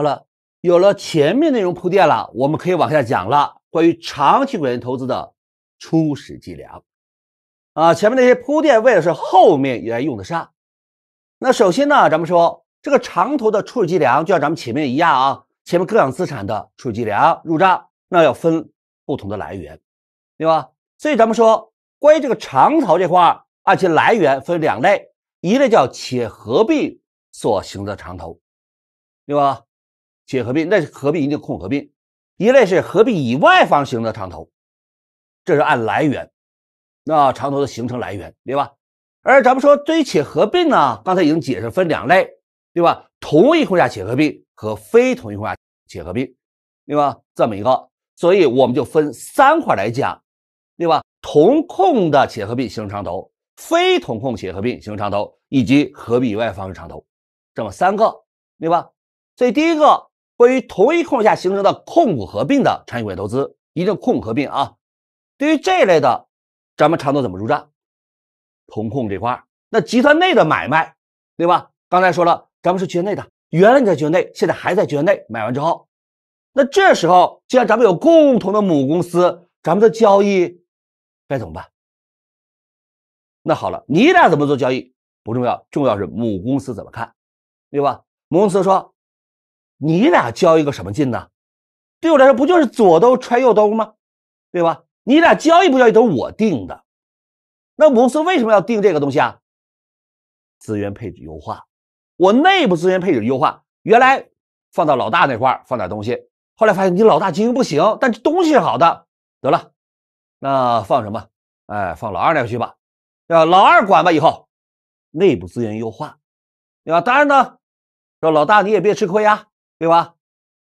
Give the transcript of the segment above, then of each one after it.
好了，有了前面内容铺垫了，我们可以往下讲了。关于长期股权投资的初始计量啊，前面那些铺垫为的是后面也用得上。那首先呢，咱们说这个长投的初始计量，就像咱们前面一样啊，前面各项资产的初始计量入账，那要分不同的来源，对吧？所以咱们说，关于这个长投这块，按其来源分两类，一类叫企业合并所行的长投，对吧？且合并，那是合并一定控合并，一类是合并以外方形成的长头，这是按来源，那长头的形成来源，对吧？而咱们说对且合并呢，刚才已经解释分两类，对吧？同一控下且合并和非同一控下且合并，对吧？这么一个，所以我们就分三块来讲，对吧？同控的且合并形成长头，非同控且合并形成长头，以及合并以外方式长头，这么三个，对吧？所以第一个。关于同一控制下形成的控股合并的产业委托投资，一定控股合并啊。对于这一类的，咱们长投怎么入账？同控这块，那集团内的买卖，对吧？刚才说了，咱们是集团内的，原来在集团内，现在还在集团内买完之后，那这时候既然咱们有共同的母公司，咱们的交易该怎么办？那好了，你俩怎么做交易不重要，重要是母公司怎么看，对吧？母公司说。你俩交一个什么劲呢？对我来说，不就是左兜揣右兜吗？对吧？你俩交易不交易都是我定的。那公司为什么要定这个东西啊？资源配置优化，我内部资源配置优化。原来放到老大那块放点东西，后来发现你老大经营不行，但这东西是好的。得了，那放什么？哎，放老二那去吧，吧？老二管吧以后。内部资源优化，对吧？当然呢，说老大你也别吃亏啊。对吧？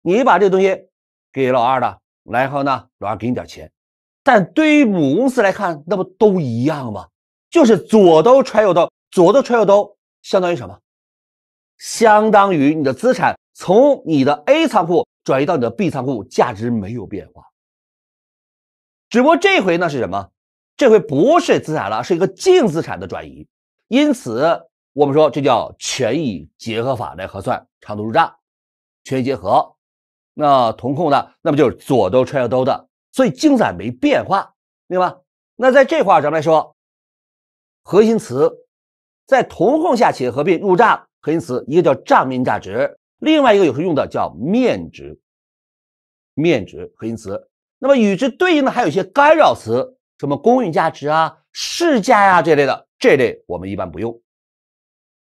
你把这个东西给老二的，然后呢，老二给你点钱。但对于母公司来看，那不都一样吗？就是左兜揣右兜，左兜揣右兜，相当于什么？相当于你的资产从你的 A 仓库转移到你的 B 仓库，价值没有变化。只不过这回那是什么？这回不是资产了，是一个净资产的转移。因此，我们说这叫权益结合法来核算长度入账。全结合，那同控呢？那么就是左兜揣右兜的，所以精彩没变化，明白吧？那在这块咱们来说，核心词在同控下企业合并入账，核心词一个叫账面价值，另外一个有时候用的叫面值，面值核心词。那么与之对应的还有一些干扰词，什么公允价值啊、市价呀这类的，这类我们一般不用。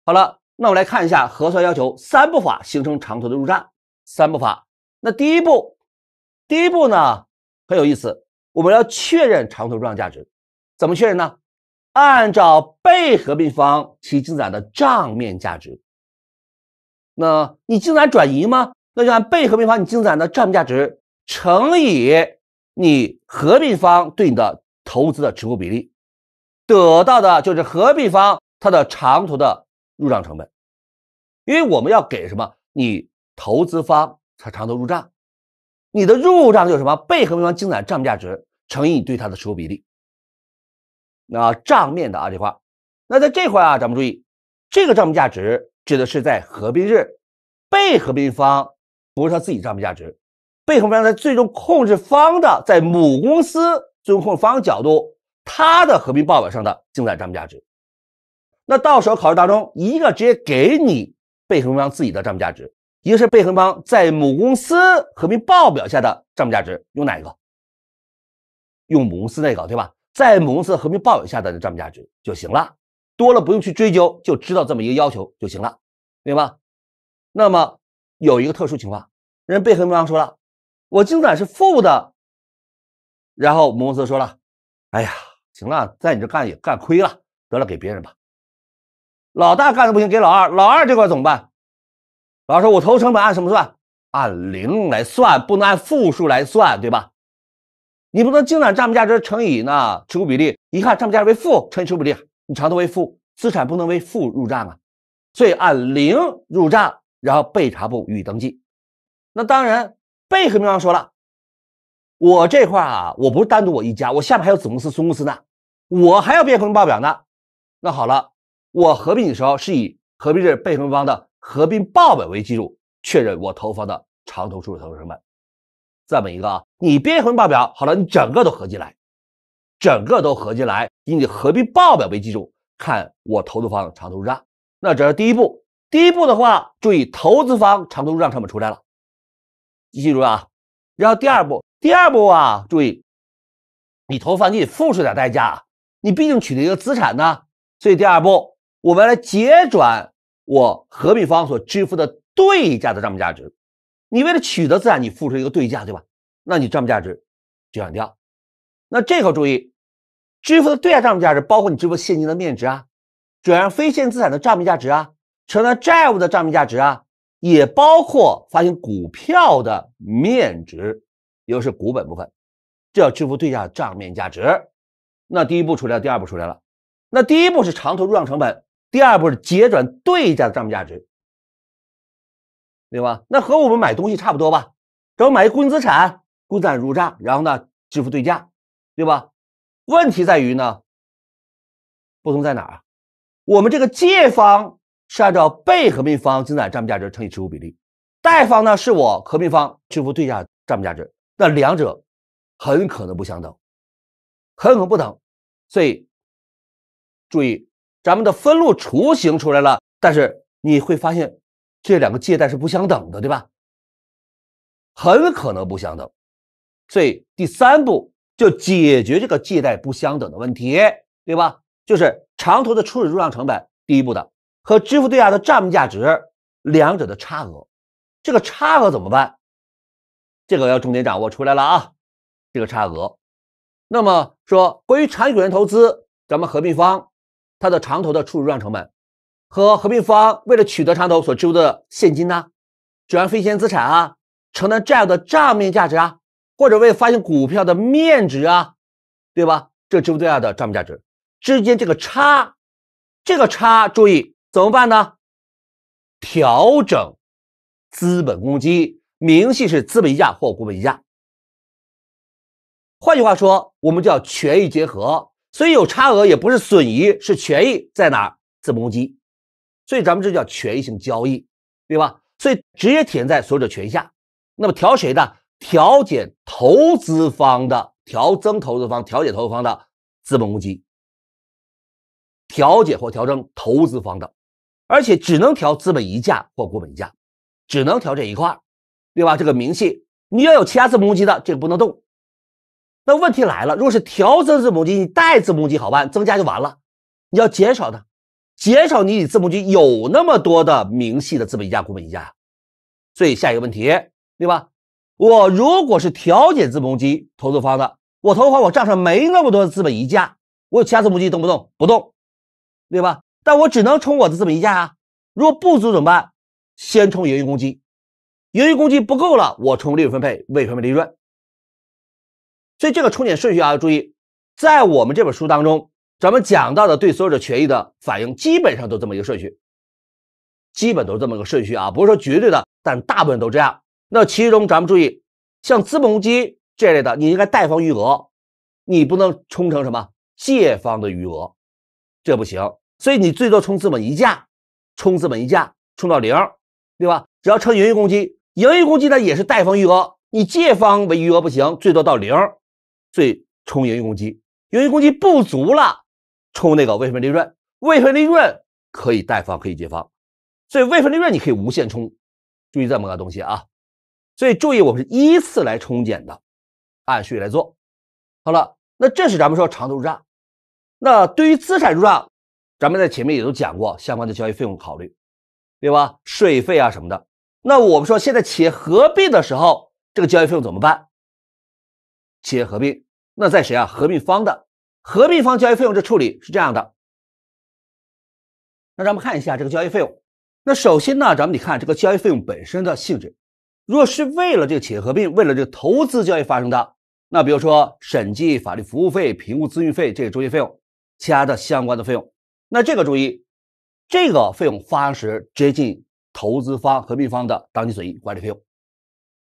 好了。那我们来看一下核算要求三步法形成长途的入账三步法。那第一步，第一步呢很有意思，我们要确认长途账价值，怎么确认呢？按照被合并方其净资产的账面价值。那你净资产转移吗？那就按被合并方你净资产的账面价值乘以你合并方对你的投资的持股比例，得到的就是合并方它的长途的。入账成本，因为我们要给什么？你投资方他长投入账，你的入账就是什么？被合并方净资产账面价值乘以你对它的持股比例。那账面的啊这块，那在这块啊，咱们注意，这个账面价值指的是在合并日被合并方不是他自己账面价值，被合并方在最终控制方的在母公司最终控制方角度，它的合并报表上的净资产账面价值。那到时候考试当中，一个直接给你被合并方自己的账面价值，一个是被合并方在母公司合并报表下的账面价值，用哪一个？用母公司那个，对吧？在母公司合并报表下的账面价值就行了，多了不用去追究，就知道这么一个要求就行了，明白？那么有一个特殊情况，人被合并方说了，我净资产是负的，然后母公司说了，哎呀，行了，在你这干也干亏了，得了，给别人吧。老大干的不行，给老二。老二这块怎么办？老二说：“我投成本按什么算？按零来算，不能按负数来算，对吧？你不能净揽产账面价值乘以呢持股比例，一看账面价值为负，乘以持股比例，你长度为负，资产不能为负入账啊，所以按零入账，然后被查部予以登记。那当然，被合并方说了，我这块啊，我不是单独我一家，我下面还有子公司、孙公司呢，我还要变更报表呢。那好了。”我合并的时候是以合并日被投方的合并报表为基础，确认我投方的长投初始投资成本，这么一个你编一份报表好了，你整个都合进来，整个都合进来以你合并报表为基础，看我投资方的长投入账，那这是第一步。第一步的话，注意投资方长投入账成本出来了，你记住啊。然后第二步，第二步啊，注意你投放你得付出点代价，你毕竟取得一个资产呢，所以第二步。我们来结转我合并方所支付的对价的账面价值。你为了取得资产，你付出一个对价，对吧？那你账面价值就转掉。那这个注意，支付的对价账面价值包括你支付现金的面值啊，转让非现金资产的账面价值啊，承担债务的账面价值啊，也包括发行股票的面值，也就是股本部分，这叫支付对价账面价值。那第一步出来了，第二步出来了。那第一步是长投入账成本。第二步是结转对价的账面价值，对吧？那和我们买东西差不多吧？然后买一固定资产，固定资产入账，然后呢支付对价，对吧？问题在于呢，不同在哪儿啊？我们这个借方是按照被合并方资产账面价值乘以持股比例，贷方呢是我合并方支付对价账面价值，那两者很可能不相等，很可能不等，所以注意。咱们的分路雏形出来了，但是你会发现这两个借贷是不相等的，对吧？很可能不相等，所以第三步就解决这个借贷不相等的问题，对吧？就是长途的初始入账成本第一步的和支付对价的账面价值两者的差额，这个差额怎么办？这个要重点掌握出来了啊，这个差额。那么说关于长期股权投资，咱们合并方。它的长投的处置账成本，和合并方为了取得长投所支付的现金呢，转让非现金资产啊，承担债务的账面价值啊，或者为发行股票的面值啊，对吧？这支付对价的账面价值之间这个差，这个差注意怎么办呢？调整资本公积，明细是资本溢价或股本溢价。换句话说，我们叫权益结合。所以有差额也不是损益，是权益在哪儿？资本公积，所以咱们这叫权益性交易，对吧？所以直接体现在所有者权下。那么调谁的？调减投资方的，调增投资方，调减投资方的资本公积。调解或调增投资方的，而且只能调资本溢价或股本溢价，只能调这一块，对吧？这个明细你要有其他资本公积的，这个不能动。那问题来了，如果是调增字母积，你带字母积好办，增加就完了。你要减少呢？减少你的字母积有那么多的明细的资本溢价、股本溢价，所以下一个问题对吧？我如果是调减字母积，投资方的，我投资方我账上没那么多的资本溢价，我有其他字母积动不动不动，对吧？但我只能冲我的资本溢价啊。如果不足怎么办？先冲盈余公积，盈余公积不够了，我冲利润分配未分配利润。所以这个冲减顺序啊要注意，在我们这本书当中，咱们讲到的对所有者权益的反应，基本上都这么一个顺序，基本都是这么一个顺序啊，不是说绝对的，但大部分都这样。那其中咱们注意，像资本公积这类的，你应该贷方余额，你不能冲成什么借方的余额，这不行。所以你最多冲资本溢价，冲资本溢价冲到零，对吧？只要乘盈余公积，盈余公积呢也是贷方余额，你借方为余额不行，最多到零。最冲盈余公积，盈余公积不足了，冲那个未分利润，未分利润可以贷方可以借方，所以未分利润你可以无限充，注意这么个东西啊。所以注意，我们是依次来冲减的，按税序来做。好了，那这是咱们说长投入账，那对于资产入账，咱们在前面也都讲过相关的交易费用考虑，对吧？税费啊什么的。那我们说现在企业合并的时候，这个交易费用怎么办？企业合并。那在谁啊？合并方的合并方交易费用这处理是这样的。那咱们看一下这个交易费用。那首先呢，咱们得看这个交易费用本身的性质。若是为了这个企业合并，为了这个投资交易发生的，那比如说审计、法律服务费、评估咨询费这些中介费用，其他的相关的费用。那这个注意，这个费用发生时，接进投资方、合并方的当期损益管理费用，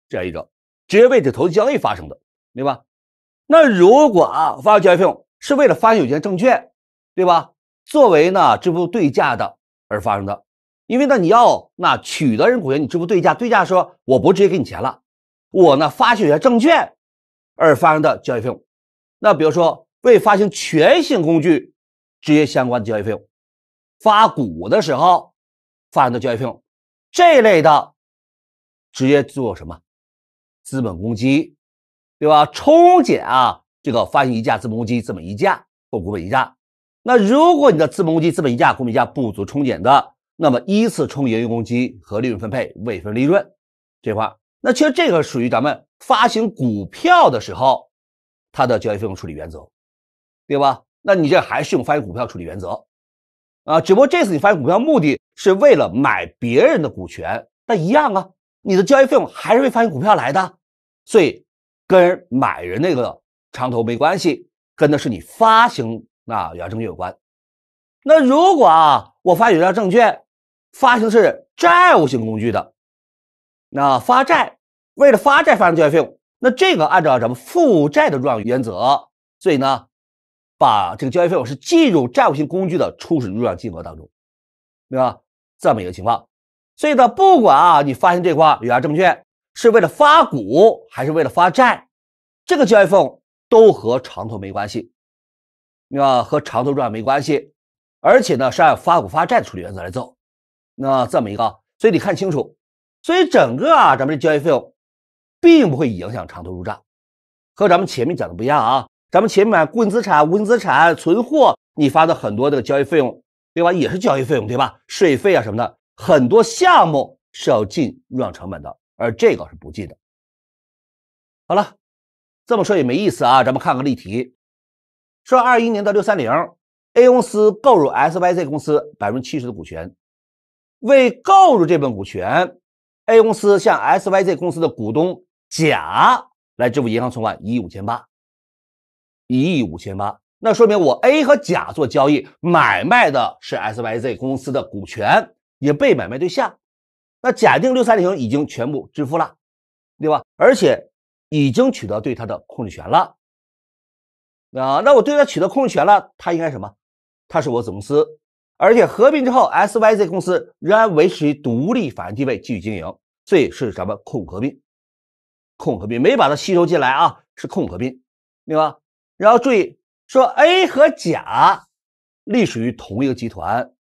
这样一种直接为这投资交易发生的，明吧？那如果啊，发行交易费用是为了发行有限证券，对吧？作为呢支付对价的而发生的，因为呢你要那取得人股权，你支付对价，对价说我不直接给你钱了，我呢发行有限证券而发生的交易费用，那比如说为发行权性工具直接相关的交易费用，发股的时候发生的交易费用这类的，直接做什么资本公积。对吧？冲减啊，这个发行溢价、资本公积、资本溢价或股本溢价。那如果你的资本公积、资本溢价、股本溢价不足冲减的，那么依次冲盈余公积和利润分配未分利润这块。那其实这个属于咱们发行股票的时候它的交易费用处理原则，对吧？那你这还是用发行股票处理原则啊，只不过这次你发行股票目的是为了买别人的股权，那一样啊，你的交易费用还是为发行股票来的，所以。跟买人那个长投没关系，跟的是你发行啊，有价证券有关。那如果啊，我发有价证券，发行是债务型工具的，那发债为了发债发生交易费用，那这个按照咱们负债的入账原则，所以呢，把这个交易费用是计入债务型工具的初始入账金额当中，对吧？这么一个情况，所以呢，不管啊，你发行这块有价证券。是为了发股还是为了发债？这个交易费用都和长投没关系，那和长投赚没关系，而且呢是按发股发债的处理原则来走，那这么一个，所以得看清楚。所以整个啊，咱们这交易费用并不会影响长投入账，和咱们前面讲的不一样啊。咱们前面买固定资产、无形资产、存货，你发的很多这个交易费用，对吧？也是交易费用，对吧？税费啊什么的，很多项目是要进入账成本的。而这个是不记的。好了，这么说也没意思啊，咱们看看例题。说二一年的六三零，A 公司购入 SYZ 公司百分之七十的股权，为购入这份股权，A 公司向 SYZ 公司的股东甲来支付银行存款一亿五千八，一亿五千八，那说明我 A 和甲做交易买卖的是 SYZ 公司的股权，也被买卖对象。那假定六三零已经全部支付了，对吧？而且已经取得对它的控制权了，啊，那我对它取得控制权了，它应该什么？它是我子公司，而且合并之后，SYZ 公司仍然维持独立法人地位继续经营，所以是什么控合并？控合并没把它吸收进来啊，是控合并，对吧？然后注意说 A 和甲隶属于同一个集团。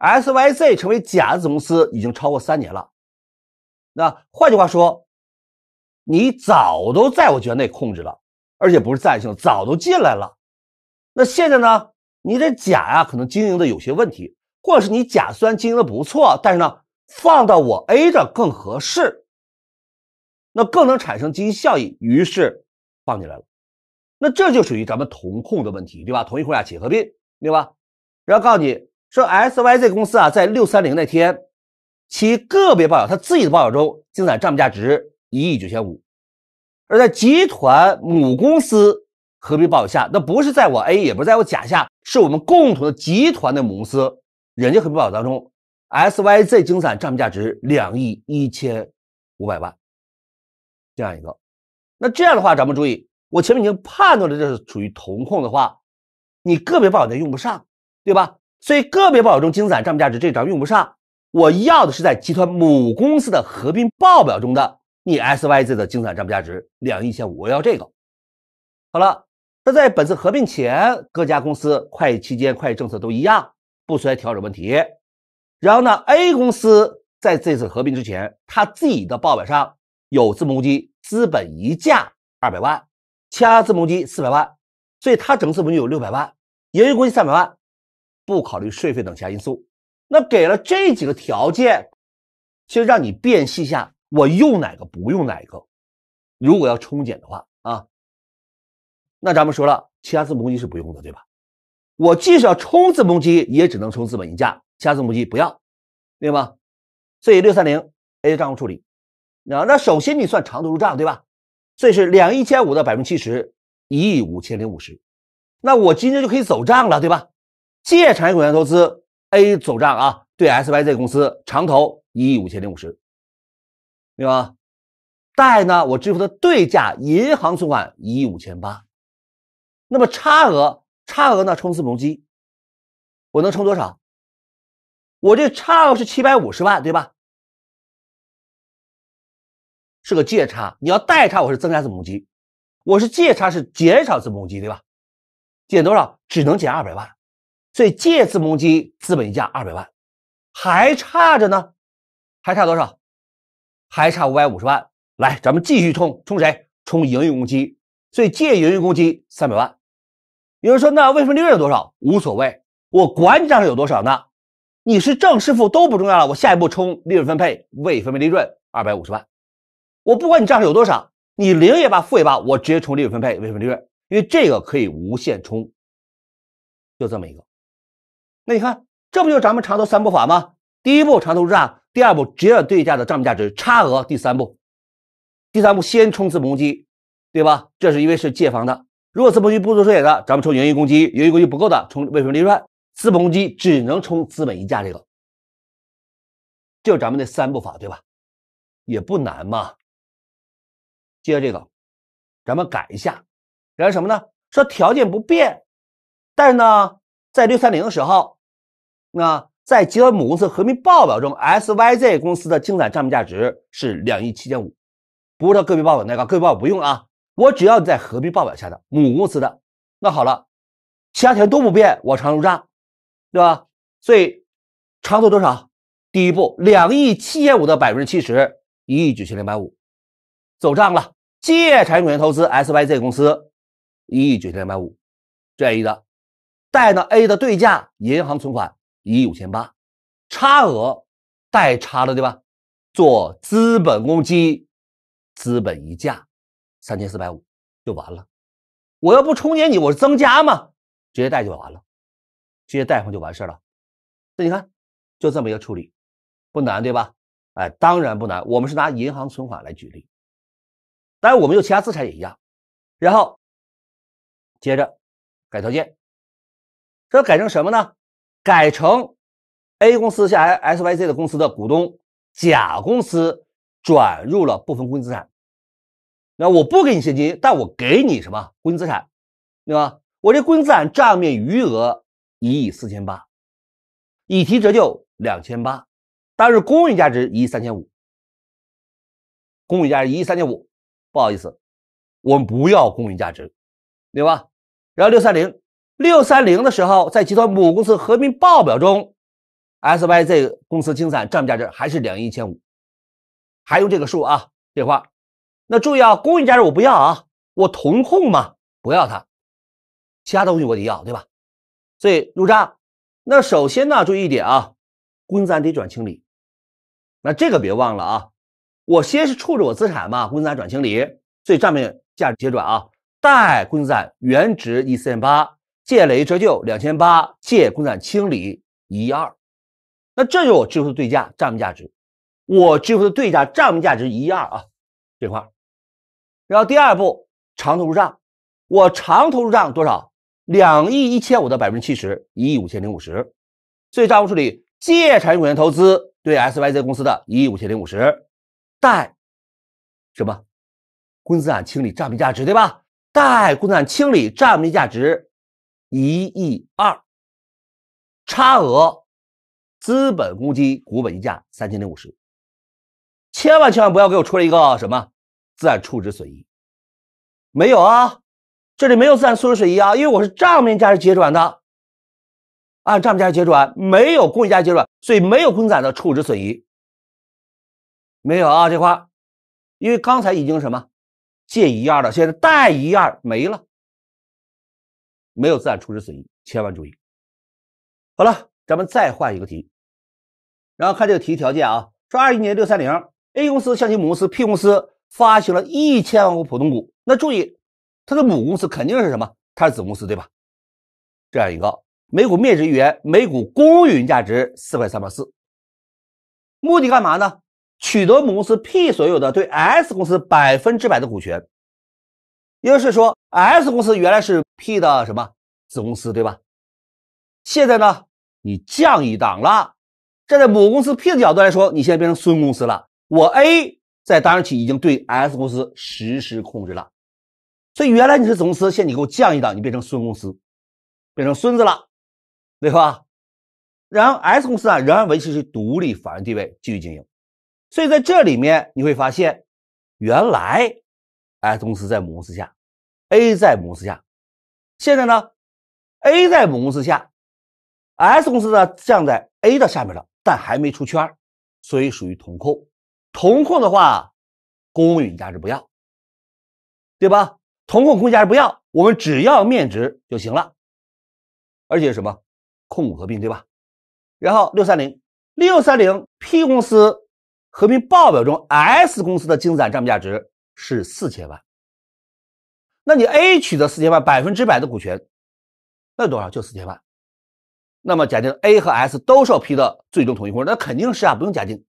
s y z 成为甲子公司已经超过三年了，那换句话说，你早都在我圈内控制了，而且不是暂行，早都进来了。那现在呢，你的甲呀可能经营的有些问题，或者是你甲虽然经营的不错，但是呢放到我 A 这更合适，那更能产生经济效益，于是放进来了。那这就属于咱们同控的问题，对吧？同一块企业合并，对吧？然后告诉你。说 SYZ 公司啊，在六三零那天，其个别报表它自己的报表中净资产账面价值一亿九千五，而在集团母公司合并报表下，那不是在我 A 也不是在我甲下，是我们共同的集团的母公司，人家合并报表当中 SYZ 净资产账面价值两亿一千五百万，这样一个，那这样的话，咱们注意，我前面已经判断了这是属于同控的话，你个别报表再用不上，对吧？所以个别报表中净资产账面价值这招用不上，我要的是在集团母公司的合并报表中的你 SYZ 的净资产账面价值两亿千五，我要这个。好了，那在本次合并前，各家公司会计期间会计政策都一样，不存在调整问题。然后呢，A 公司在这次合并之前，他自己的报表上有资本公积资本溢价二百万，其他资本公积四百万，所以他整资本金有六百万，盈余公积三百万。不考虑税费等其他因素，那给了这几个条件，就让你辨析一下我用哪个不用哪个。如果要冲减的话啊，那咱们说了，其他资本公积是不用的，对吧？我即使要冲资本公积，也只能冲资本溢价，其他资本公积不要，对吗？所以六三零 A 账户处理啊，那首先你算长度入账，对吧？所以是两一千五的百分之七十，一亿五千零五十。那我今天就可以走账了，对吧？借产业股权投资 A 总账啊，对 SYZ 公司长投一亿五千零五十，对吧？贷呢，我支付的对价银行存款一亿五千八，那么差额差额呢，冲资本公积，我能冲多少？我这差额是七百五十万，对吧？是个借差，你要贷差我是增加资本公积，我是借差是减少资本公积，对吧？减多少？只能减二百万。所以借自募金资本溢价二百万，还差着呢，还差多少？还差五百五十万。来，咱们继续冲冲谁？冲营运公积。所以借营运公积三百万。有人说，那未分利润有多少？无所谓，我管你账上有多少呢？你是正支付都不重要了。我下一步冲利润分配、未分配利润二百五十万。我不管你账上有多少，你零也罢，负也罢，我直接冲利润分配、未分利润，因为这个可以无限冲。就这么一个。那你看，这不就咱们长投三步法吗？第一步，长投入账；第二步，只有对价的账面价值差额；第三步，第三步先冲资本公积，对吧？这是因为是借方的。如果资本公积不足冲减的，咱们冲盈余公积，盈余公积不够的冲未分利润。资本公积只能冲资本溢价，这个就咱们那三步法，对吧？也不难嘛。接着这个，咱们改一下，改后什么呢？说条件不变，但是呢，在六三零的时候。那在集团母公司合并报表中，SYZ 公司的净资产账面价值是两亿七千五，不是他个别报表那个，个别报表不用啊，我只要你在合并报表下的母公司的。那好了，其他条件都不变，我长入账，对吧？所以长度多少？第一步，两亿七千五的百分之七十，一亿九千两百五，走账了，借产权投资 SYZ 公司一亿九千两百五，这一的，贷呢 A 的对价银行存款。一五千八，差额代差了，对吧？做资本公积，资本溢价三千四百五就完了。我要不冲减你，我是增加嘛，直接贷就完了，直接贷上就完事了。那你看，就这么一个处理，不难，对吧？哎，当然不难。我们是拿银行存款来举例，当然我们用其他资产也一样。然后接着改条件，这改成什么呢？改成 A 公司向 SYZ 的公司的股东甲公司转入了部分公定资产，那我不给你现金，但我给你什么公定资产，对吧？我这公定资产账面余额一亿四千八，已提折旧两千八，但是公允价值一亿三千五，公允价值一亿三千五，不好意思，我们不要公允价值，对吧？然后六三零。六三零的时候，在集团母公司合并报表中，SYZ 公司清算账面价值还是两亿一千五，还用这个数啊？这话，那注意啊，公允价值我不要啊，我同控嘛，不要它，其他东西我得要，对吧？所以入账。那首先呢，注意一点啊，公资得转清理，那这个别忘了啊。我先是处置我资产嘛，公资转清理，所以账面价值结转啊，贷公资原值一四点八。借雷折旧两千八，借公定产清理一二，那这就是我支付的对价账面价值，我支付的对价账面价值一二啊这块然后第二步长投入账，我长投入账多少？两亿一千五的百分之七十，一亿五千零五十，所以账务处理借产期股权投资对 SYZ 公司的一亿五千零五十，贷什么？公定资产清理账面价值对吧？贷公定资产清理账面价值。一亿二，差额，资本公积、股本溢价三千零五十。千万千万不要给我出来一个什么，自然处置损益，没有啊，这里没有自然处置损益啊，因为我是账面价值结转的，按账面价值结转，没有公允价值结转，所以没有公允的处置损益，没有啊这块，因为刚才已经什么，借一样了，现在贷一样没了。没有资产处置损益，千万注意。好了，咱们再换一个题，然后看这个题条件啊，说二一年六三零，A 公司向其母公司 P 公司发行了一千万股普通股，那注意，它的母公司肯定是什么？它是子公司对吧？这样一个每股面值一元，每股公允价值四块三毛四，目的干嘛呢？取得母公司 P 所有的对 S 公司百分之百的股权。也就是说，S 公司原来是 P 的什么子公司，对吧？现在呢，你降一档了。站在母公司 P 的角度来说，你现在变成孙公司了。我 A 在当时起已经对 S 公司实施控制了，所以原来你是子公司，现在你给我降一档，你变成孙公司，变成孙子了，对吧？然后 S 公司啊，仍然维持是独立法人地位，继续经营。所以在这里面你会发现，原来。S 公司在母公司下，A 在母公司下，现在呢，A 在母公司下，S 公司呢降在 A 的下面了，但还没出圈，所以属于同控。同控的话，公允价值不要，对吧？同控公允价值不要，我们只要面值就行了。而且什么，控股合并对吧？然后六三零六三零 P 公司合并报表中 S 公司的净资产账面价值。是四千万，那你 A 取得四千万百分之百的股权，那多少就四千万。那么假定 A 和 S 都受批的最终统一控制，那肯定是啊，不用假定。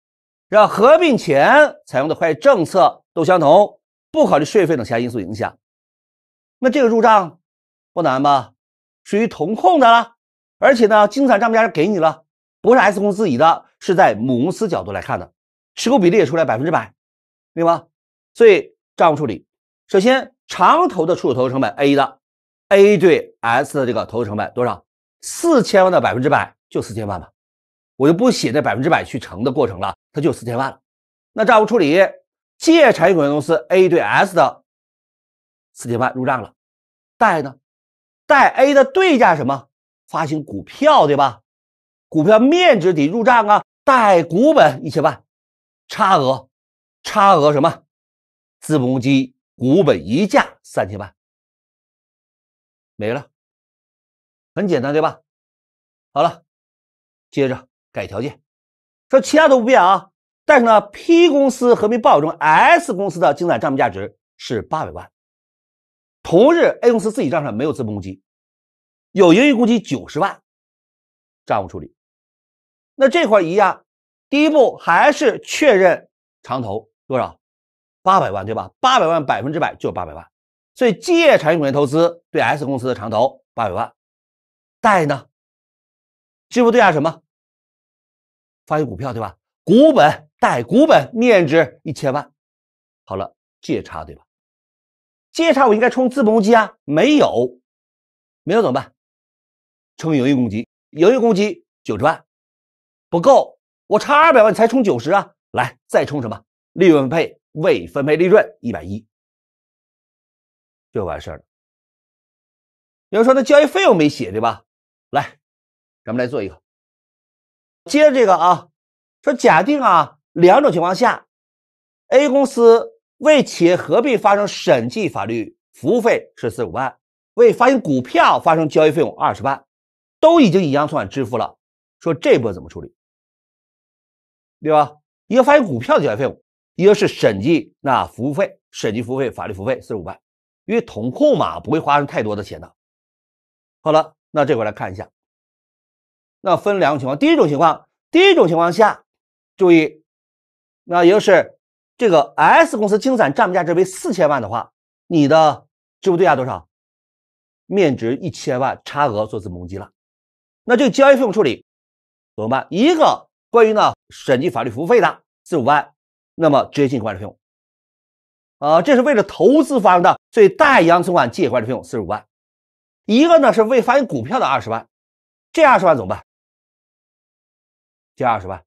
然后合并前采用的会计政策都相同，不考虑税费等其他因素影响，那这个入账不难吧？属于同控的了，而且呢，精彩账面价值给你了，不是 S 公司自己的，是在母公司角度来看的，持股比例也出来百分之百，对吗？所以。账务处理，首先长投的初始投资成本 A 的 A 对 S 的这个投资成本多少？四千万的百分之百就四千万吧，我就不写那百分之百去乘的过程了，它就四千万了。那账务处理借产业股权公司 A 对 S 的四千万入账了，贷呢贷 A 的对价什么？发行股票对吧？股票面值得入账啊，贷股本一千万，差额差额什么？资本公积股本溢价三千万没了，很简单对吧？好了，接着改条件，说其他都不变啊，但是呢，P 公司合并报表中 S 公司的净资产账面价值是八百万，同日 A 公司自己账上没有资本公积，有盈余公积九十万，账务处理，那这块一样，第一步还是确认长投多少？八百万对吧？八百万百分之百就是八百万，所以借产业股权投资对 S 公司的长投八百万，贷呢，支付对价什么？发行股票对吧？股本贷股本面值一千万，好了，借差对吧？借差我应该冲资本公积啊，没有，没有怎么办？冲盈余公积，盈余公积九十万，不够，我差二百万才充九十啊，来再冲什么？利润配。未分配利润一百一，就完事儿了。有人说那交易费用没写对吧？来，咱们来做一个。接着这个啊，说假定啊两种情况下，A 公司为企业合并发生审计法律服务费是四五万，为发行股票发生交易费用二十万，都已经银行存款支付了。说这波怎么处理？对吧？一个发行股票的交易费用。一个是审计那服务费、审计服务费、法律服务费四十五万，因为同控嘛，不会花上太多的钱的。好了，那这回来看一下，那分两种情况。第一种情况，第一种情况下，注意，那也就是这个 S 公司清算账面价值为四千万的话，你的支不对啊，多少？面值一千万，差额做资本公积了。那这个交易费用处理怎么办？一个关于呢审计法律服务费的四十五万。那么，直接性管理费用，啊，这是为了投资方的所以，代央行存款借管理费用四十五万，一个呢是未发行股票的二十万，这二十万怎么办？这二十万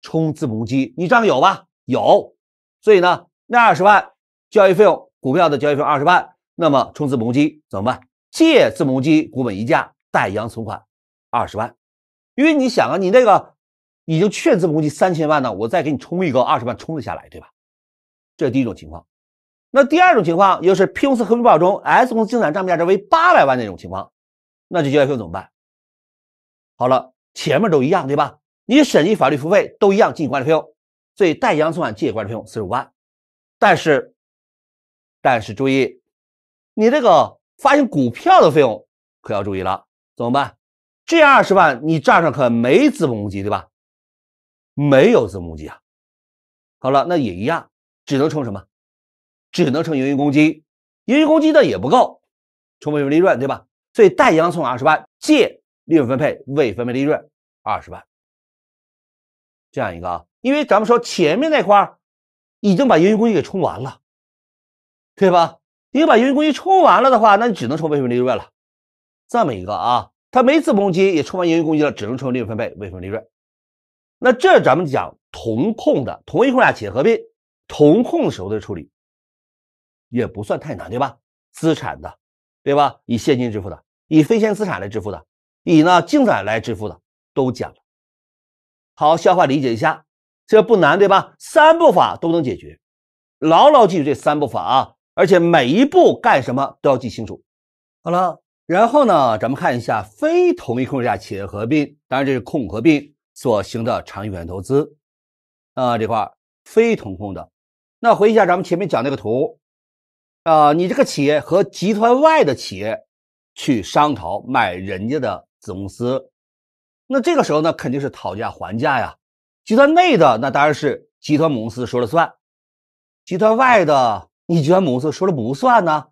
充资本公积，你账上有吧？有，所以呢，那二十万交易费用，股票的交易费用二十万，那么充资本公积怎么办？借资本公积，股本溢价，贷洋行存款二十万，因为你想啊，你那个。已经确认资本公积三千万呢，我再给你冲一个二十万冲得下来，对吧？这是第一种情况。那第二种情况，又是 P 公司合并报表中 S 公司净资产账面价值为八百万那种情况，那这交易费用怎么办？好了，前面都一样，对吧？你审计、法律付费都一样，进行管理费用，所以代存款借管理费用四十五万。但是，但是注意，你这个发行股票的费用可要注意了，怎么办？这二十万你账上可没资本公积，对吧？没有字幕公积啊，好了，那也一样，只能冲什么？只能冲盈余公积，盈余公积呢也不够，冲未分利润，对吧？所以贷方冲二十万，借利润分配未分配利润二十万，这样一个，啊。因为咱们说前面那块已经把盈余公积给冲完了，对吧？因为把盈余公积冲完了的话，那你只能冲未分利润了，这么一个啊，他没自公积，也冲完盈余公积了，只能冲利润分配未分配利润。那这咱们讲同控的同一控制下企业合并，同控时候的处理，也不算太难，对吧？资产的，对吧？以现金支付的，以非现金资产来支付的，以呢净资产来支付的，都讲了。好，消化理解一下，这不难，对吧？三步法都能解决，牢牢记住这三步法啊！而且每一步干什么都要记清楚。好了，然后呢，咱们看一下非同一控制下企业合并，当然这是控合并。所行的长远投资，啊，这块非同控的。那回忆一下咱们前面讲那个图，啊，你这个企业和集团外的企业去商讨买人家的子公司，那这个时候呢，肯定是讨价还价呀。集团内的那当然是集团母公司说了算，集团外的你集团母公司说了不算呢，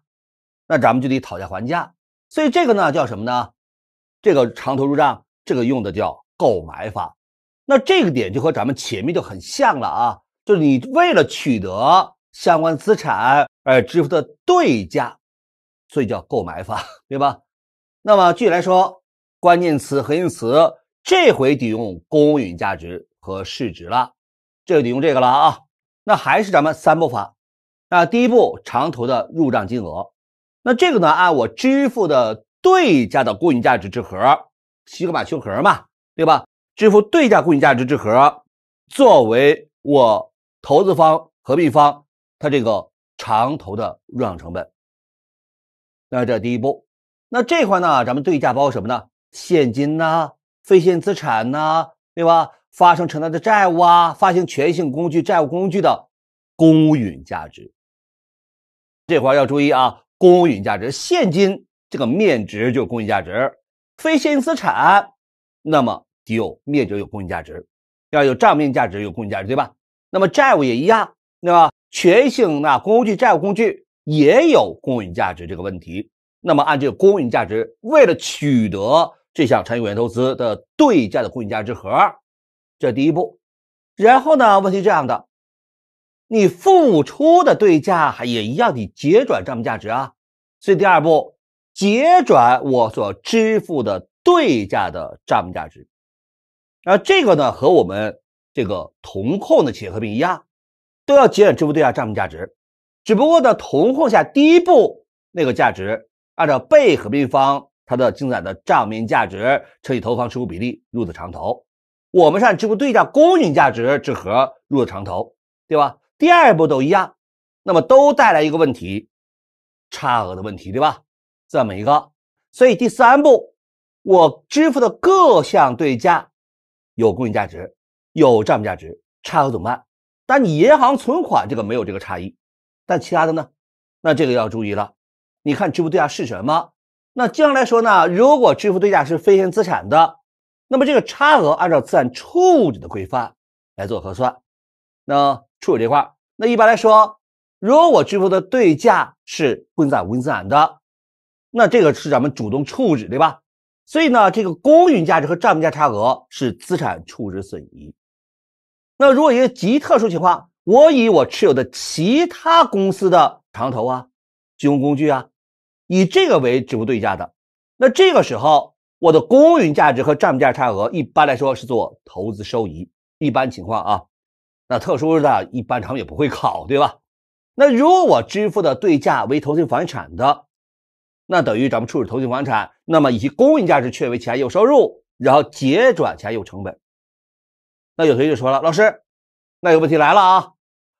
那咱们就得讨价还价。所以这个呢叫什么呢？这个长投入账，这个用的叫。购买法，那这个点就和咱们前面就很像了啊，就是你为了取得相关资产而支付的对价，所以叫购买法，对吧？那么具体来说，关键词、核心词，这回得用公允价值和市值了，这个得用这个了啊。那还是咱们三步法，那第一步，长投的入账金额，那这个呢，按我支付的对价的公允价值之和，西格玛求和嘛。对吧？支付对价公允价值之和，作为我投资方、合并方，它这个长投的入账成本。那这是第一步。那这块呢，咱们对价包括什么呢？现金呐，非现金资产呐，对吧？发生承担的债务啊，发行权性工具、债务工具的公允价值。这块要注意啊，公允价值，现金这个面值就是公允价值，非现金资产。那么有灭者有公允价值，要有账面价值有公允价值，对吧？那么债务也一样，对吧？全性那工具债务工具也有公允价值这个问题。那么按这个公允价值，为了取得这项长远投资的对价的公允价值和，这第一步。然后呢，问题这样的，你付出的对价也一样，你结转账面价值啊。所以第二步，结转我所支付的。对价的账面价值，然后这个呢和我们这个同控的企业合并一样，都要节省支付对价账面价值，只不过呢，同控下第一步那个价值按照被合并方它的净载的账面价值乘以投放持股比例入的长投，我们是按支付对价公允价值之和入的长投，对吧？第二步都一样，那么都带来一个问题，差额的问题，对吧？这么一个，所以第三步。我支付的各项对价，有公允价值，有账面价值，差额怎么办？但你银行存款这个没有这个差异，但其他的呢？那这个要注意了。你看支付对价是什么？那经常来说呢，如果支付对价是非现资产的，那么这个差额按照资产处置的规范来做核算。那处理这块那一般来说，如果我支付的对价是混在无形资产的，那这个是咱们主动处置，对吧？所以呢，这个公允价值和账面价差额是资产处置损益。那如果一个极特殊情况，我以我持有的其他公司的长投啊、金融工具啊，以这个为支付对价的，那这个时候我的公允价值和账面价差额一般来说是做投资收益。一般情况啊，那特殊的一般他们也不会考，对吧？那如果我支付的对价为投资房地产的。那等于咱们处置投资房产，那么以其公允价值确为钱有收入，然后结转钱有成本。那有同学就说了，老师，那有问题来了啊，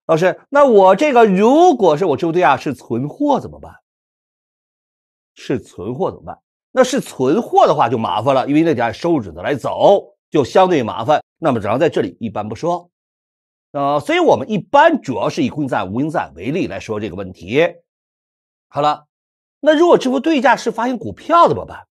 老师，那我这个如果是我付对啊是存货怎么办？是存货怎么办？那是存货的话就麻烦了，因为那得按收入准则来走，就相对麻烦。那么只要在这里一般不说，呃，所以我们一般主要是以公允在无形债为例来说这个问题。好了。那如果支付对价是发行股票怎么办？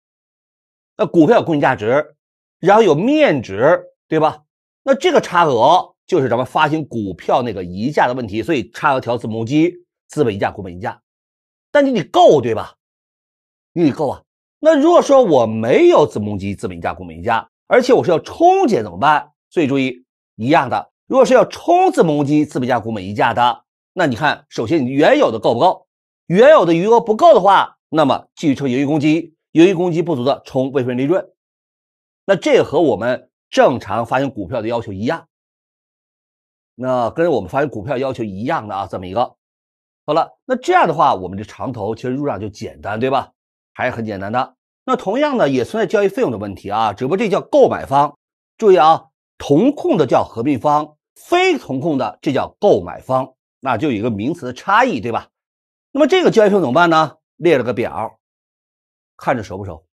那股票有公允价值，然后有面值，对吧？那这个差额就是咱们发行股票那个溢价的问题，所以差额调子母基积、资本溢价、股本溢价，但你得够，对吧？你得够啊。那如果说我没有子母基积、资本溢价、股本溢价，而且我是要冲减怎么办？所以注意，一样的，如果是要冲子母基积、资本价、股本溢价的，那你看，首先你原有的够不够？原有的余额不够的话，那么继续抽盈余公积，盈余公积不足的充未分利润。那这和我们正常发行股票的要求一样，那跟我们发行股票要求一样的啊，这么一个。好了，那这样的话，我们的长投其实入账就简单，对吧？还是很简单的。那同样呢，也存在交易费用的问题啊，只不过这叫购买方，注意啊，同控的叫合并方，非同控的这叫购买方，那就有一个名词的差异，对吧？那么这个交易费用怎么办呢？列了个表，看着熟不熟？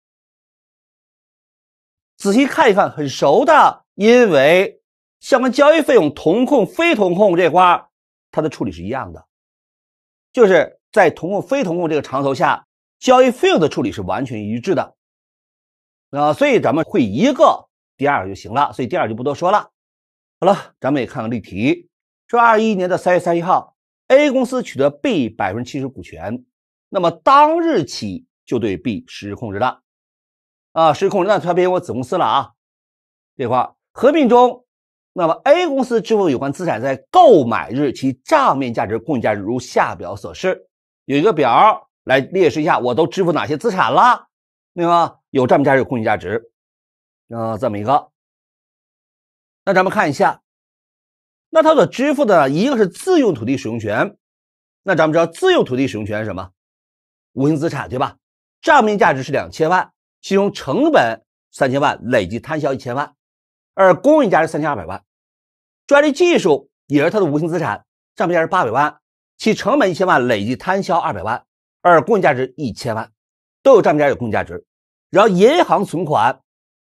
仔细看一看，很熟的，因为像关交易费用同控非同控这块它的处理是一样的，就是在同控非同控这个长头下，交易费用的处理是完全一致的。啊，所以咱们会一个第二个就行了，所以第二就不多说了。好了，咱们也看看例题，说二1一年的三月三十一号。A 公司取得 B 百分之七十股权，那么当日起就对 B 实施控制了，啊，实施控制，那它变成我子公司了啊。这块合并中，那么 A 公司支付有关资产在购买日其账面价值、公允价值如下表所示，有一个表来列示一下，我都支付哪些资产了，对吧？有账面价值、公允价值，啊，这么一个。那咱们看一下。那他所支付的一个是自用土地使用权，那咱们知道自用土地使用权是什么？无形资产对吧？账面价值是两千万，其中成本三千万，累计摊销一千万，而公允价值三千二百万。专利技术也是它的无形资产，账面价值八百万，其成本一千万，累计摊销二百万，而公允价值一千万，都有账面价有公允价值。然后银行存款，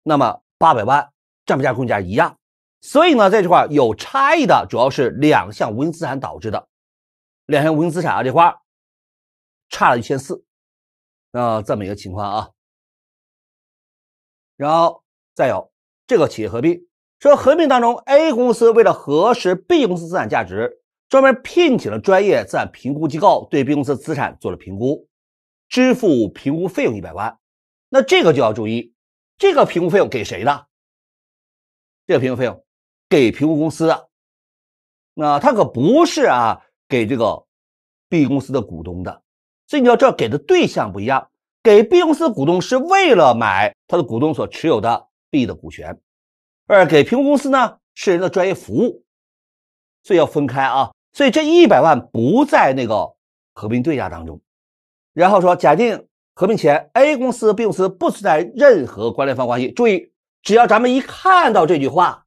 那么八百万，账面价公允价一样。所以呢，在这块有差异的主要是两项无形资产导致的，两项无形资产啊这块差了一千四，啊这么一个情况啊，然后再有这个企业合并，说合并当中 A 公司为了核实 B 公司资产价值，专门聘请了专业资产评估机构对 B 公司资产做了评估，支付评估费用一百万，那这个就要注意，这个评估费用给谁的？这个评估费用。给评估公司的，那他可不是啊给这个 B 公司的股东的，所以你要知道，给的对象不一样。给 B 公司股东是为了买他的股东所持有的 B 的股权，而给评估公司呢是人的专业服务，所以要分开啊。所以这一百万不在那个合并对价当中。然后说，假定合并前 A 公司、B 公司不存在任何关联方关系。注意，只要咱们一看到这句话。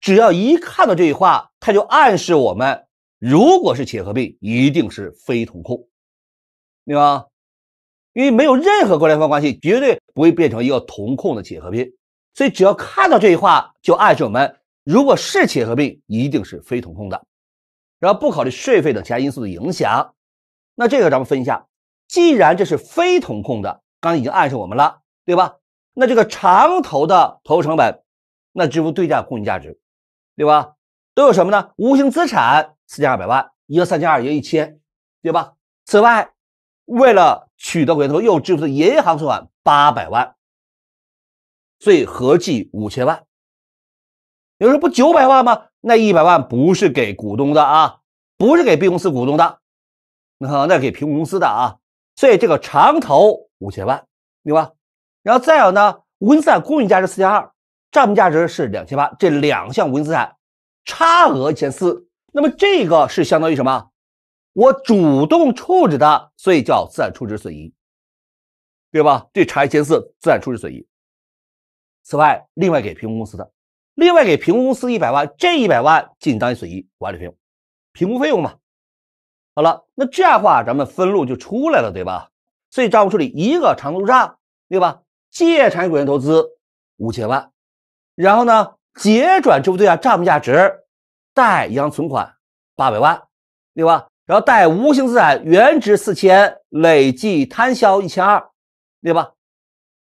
只要一看到这句话，它就暗示我们，如果是企业合并，一定是非同控，对吧？因为没有任何关联方关系，绝对不会变成一个同控的企业合并。所以，只要看到这句话，就暗示我们，如果是企业合并，一定是非同控的。然后，不考虑税费等其他因素的影响，那这个咱们分一下。既然这是非同控的，刚才已经暗示我们了，对吧？那这个长投的投入成本，那支付对价公允价值。对吧？都有什么呢？无形资产四千二百万，一个三千二，一个一千，对吧？此外，为了取得回头，又支付银行存款八百万，所以合计五千万。有人说不九百万吗？那一百万不是给股东的啊，不是给 B 公司股东的，那那给平估公司的啊。所以这个长投五千万，对吧？然后再有呢，无形资产公允价值四千二。账面价值是两千八，这两项无形资产差额一千四，那么这个是相当于什么？我主动处置的，所以叫资产处置损益，对吧？这差一千四，资产处置损益。此外，另外给评估公司的，另外给评估公司一百万，这一百万仅当损益管理费用，评估费用嘛。好了，那这样的话，咱们分录就出来了，对吧？所以账务处理一个长投账，对吧？借：产股权投资五千万。然后呢？结转之后对啊，账面价值贷银行存款八百万，对吧？然后贷无形资产原值四千，累计摊销一千二，对吧？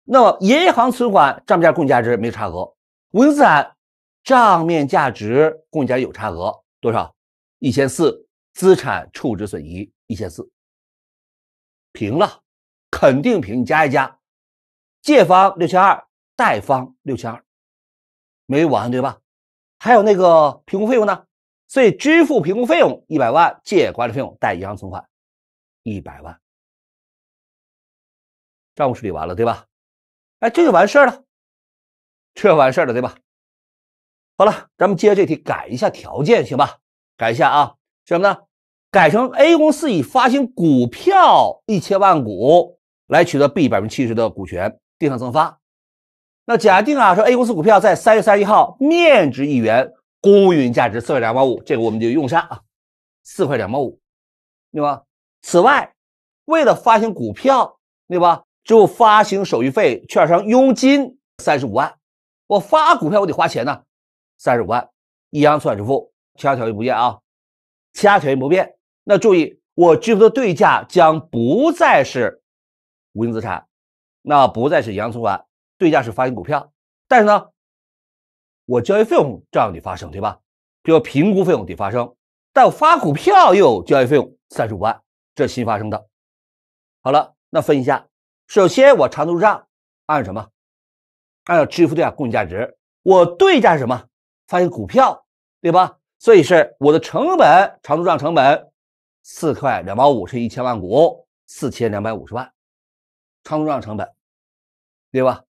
那么银行存款账面共价值没差额，无形资产账面价值共价值有差额多少？一千四，资产处置损益一千四，平了，肯定平。你加一加，借方六千二，贷方六千二。没完对吧？还有那个评估费用呢？所以支付评估费用一百万，借管理费用，贷银行存款一百万。账务处理完了对吧？哎，这就完事儿了，这完事儿了对吧？好了，咱们接着这题改一下条件行吧？改一下啊，什么呢？改成 A 公司以发行股票一千万股来取得 B 百分之七十的股权，定向增发。那假定啊，说 A 公司股票在三月三十一号面值一元，公允价值四块两毛五，这个我们就用上啊，四块两毛五，对吧？此外，为了发行股票，对吧？就发行手续费、券商佣金三十五万，我发股票我得花钱呢，三十五万，银行存款支付，其他条件不变啊，其他条件不变。那注意，我支付的对价将不再是无形资产，那不再是银行存款。对价是发行股票，但是呢，我交易费用照样得发生，对吧？比如评估费用得发生，但我发股票又有交易费用三十五万，这新发生的。好了，那分一下，首先我长入账按什么？按照支付对价公允价值。我对价是什么？发行股票，对吧？所以是我的成本，长投账成本四块两毛五乘一千万股，四千两百五十万，长投账成本，对吧？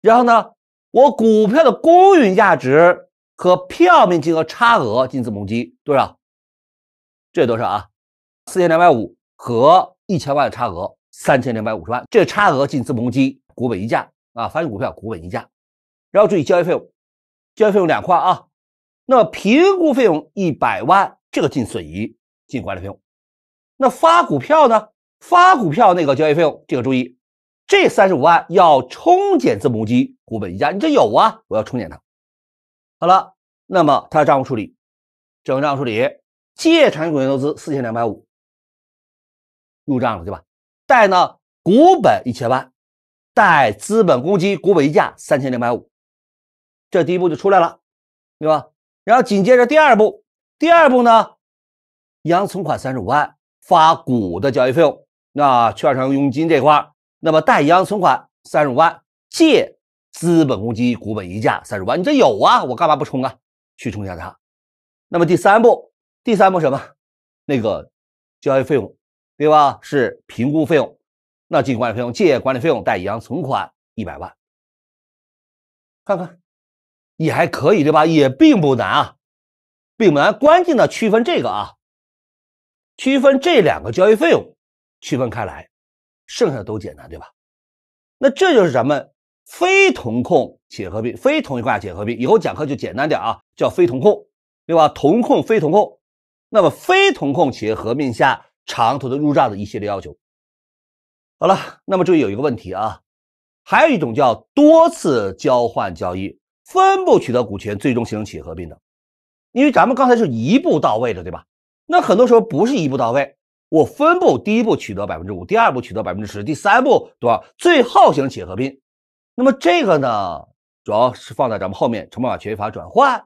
然后呢，我股票的公允价值和票面金额差额进资本公积多少？这多少啊？四千两百五和一千万的差额三千两百五十万，这差额进资本公积，股本溢价啊，发行股票股本溢价。然后注意交易费用，交易费用两块啊。那评估费用一百万，这个进损益，进管理费用。那发股票呢？发股票那个交易费用，这个注意。这三十五万要冲减资本公积、股本溢价，你这有啊？我要冲减它。好了，那么它的账户处理，整个账户处理，借：长期股权投资四千两百五，入账了，对吧？贷呢，股本一千万，贷资本公积、股本溢价三千两百五，这第一步就出来了，对吧？然后紧接着第二步，第二步呢，银行存款三十五万，发股的交易费用，那券商佣金这块。那么，贷银行存款三十五万，借资本公积股本溢价三十万，你这有啊？我干嘛不冲啊？去冲一下它。那么第三步，第三步什么？那个交易费用，对吧？是评估费用，那进行管理费用，借管理费用，贷银行存款一百万。看看，也还可以，对吧？也并不难啊，并不难。关键呢，区分这个啊，区分这两个交易费用，区分开来。剩下的都简单，对吧？那这就是咱们非同控企业合并、非同一块企业合并。以后讲课就简单点啊，叫非同控，对吧？同控、非同控。那么非同控企业合并下，长投的入账的一系列要求。好了，那么这意有一个问题啊，还有一种叫多次交换交易、分步取得股权，最终形成企业合并的。因为咱们刚才是一步到位的，对吧？那很多时候不是一步到位。我分步，第一步取得百分之五，第二步取得百分之十，第三步多少？最后企业合并。那么这个呢，主要是放在咱们后面，成本法、权益法转换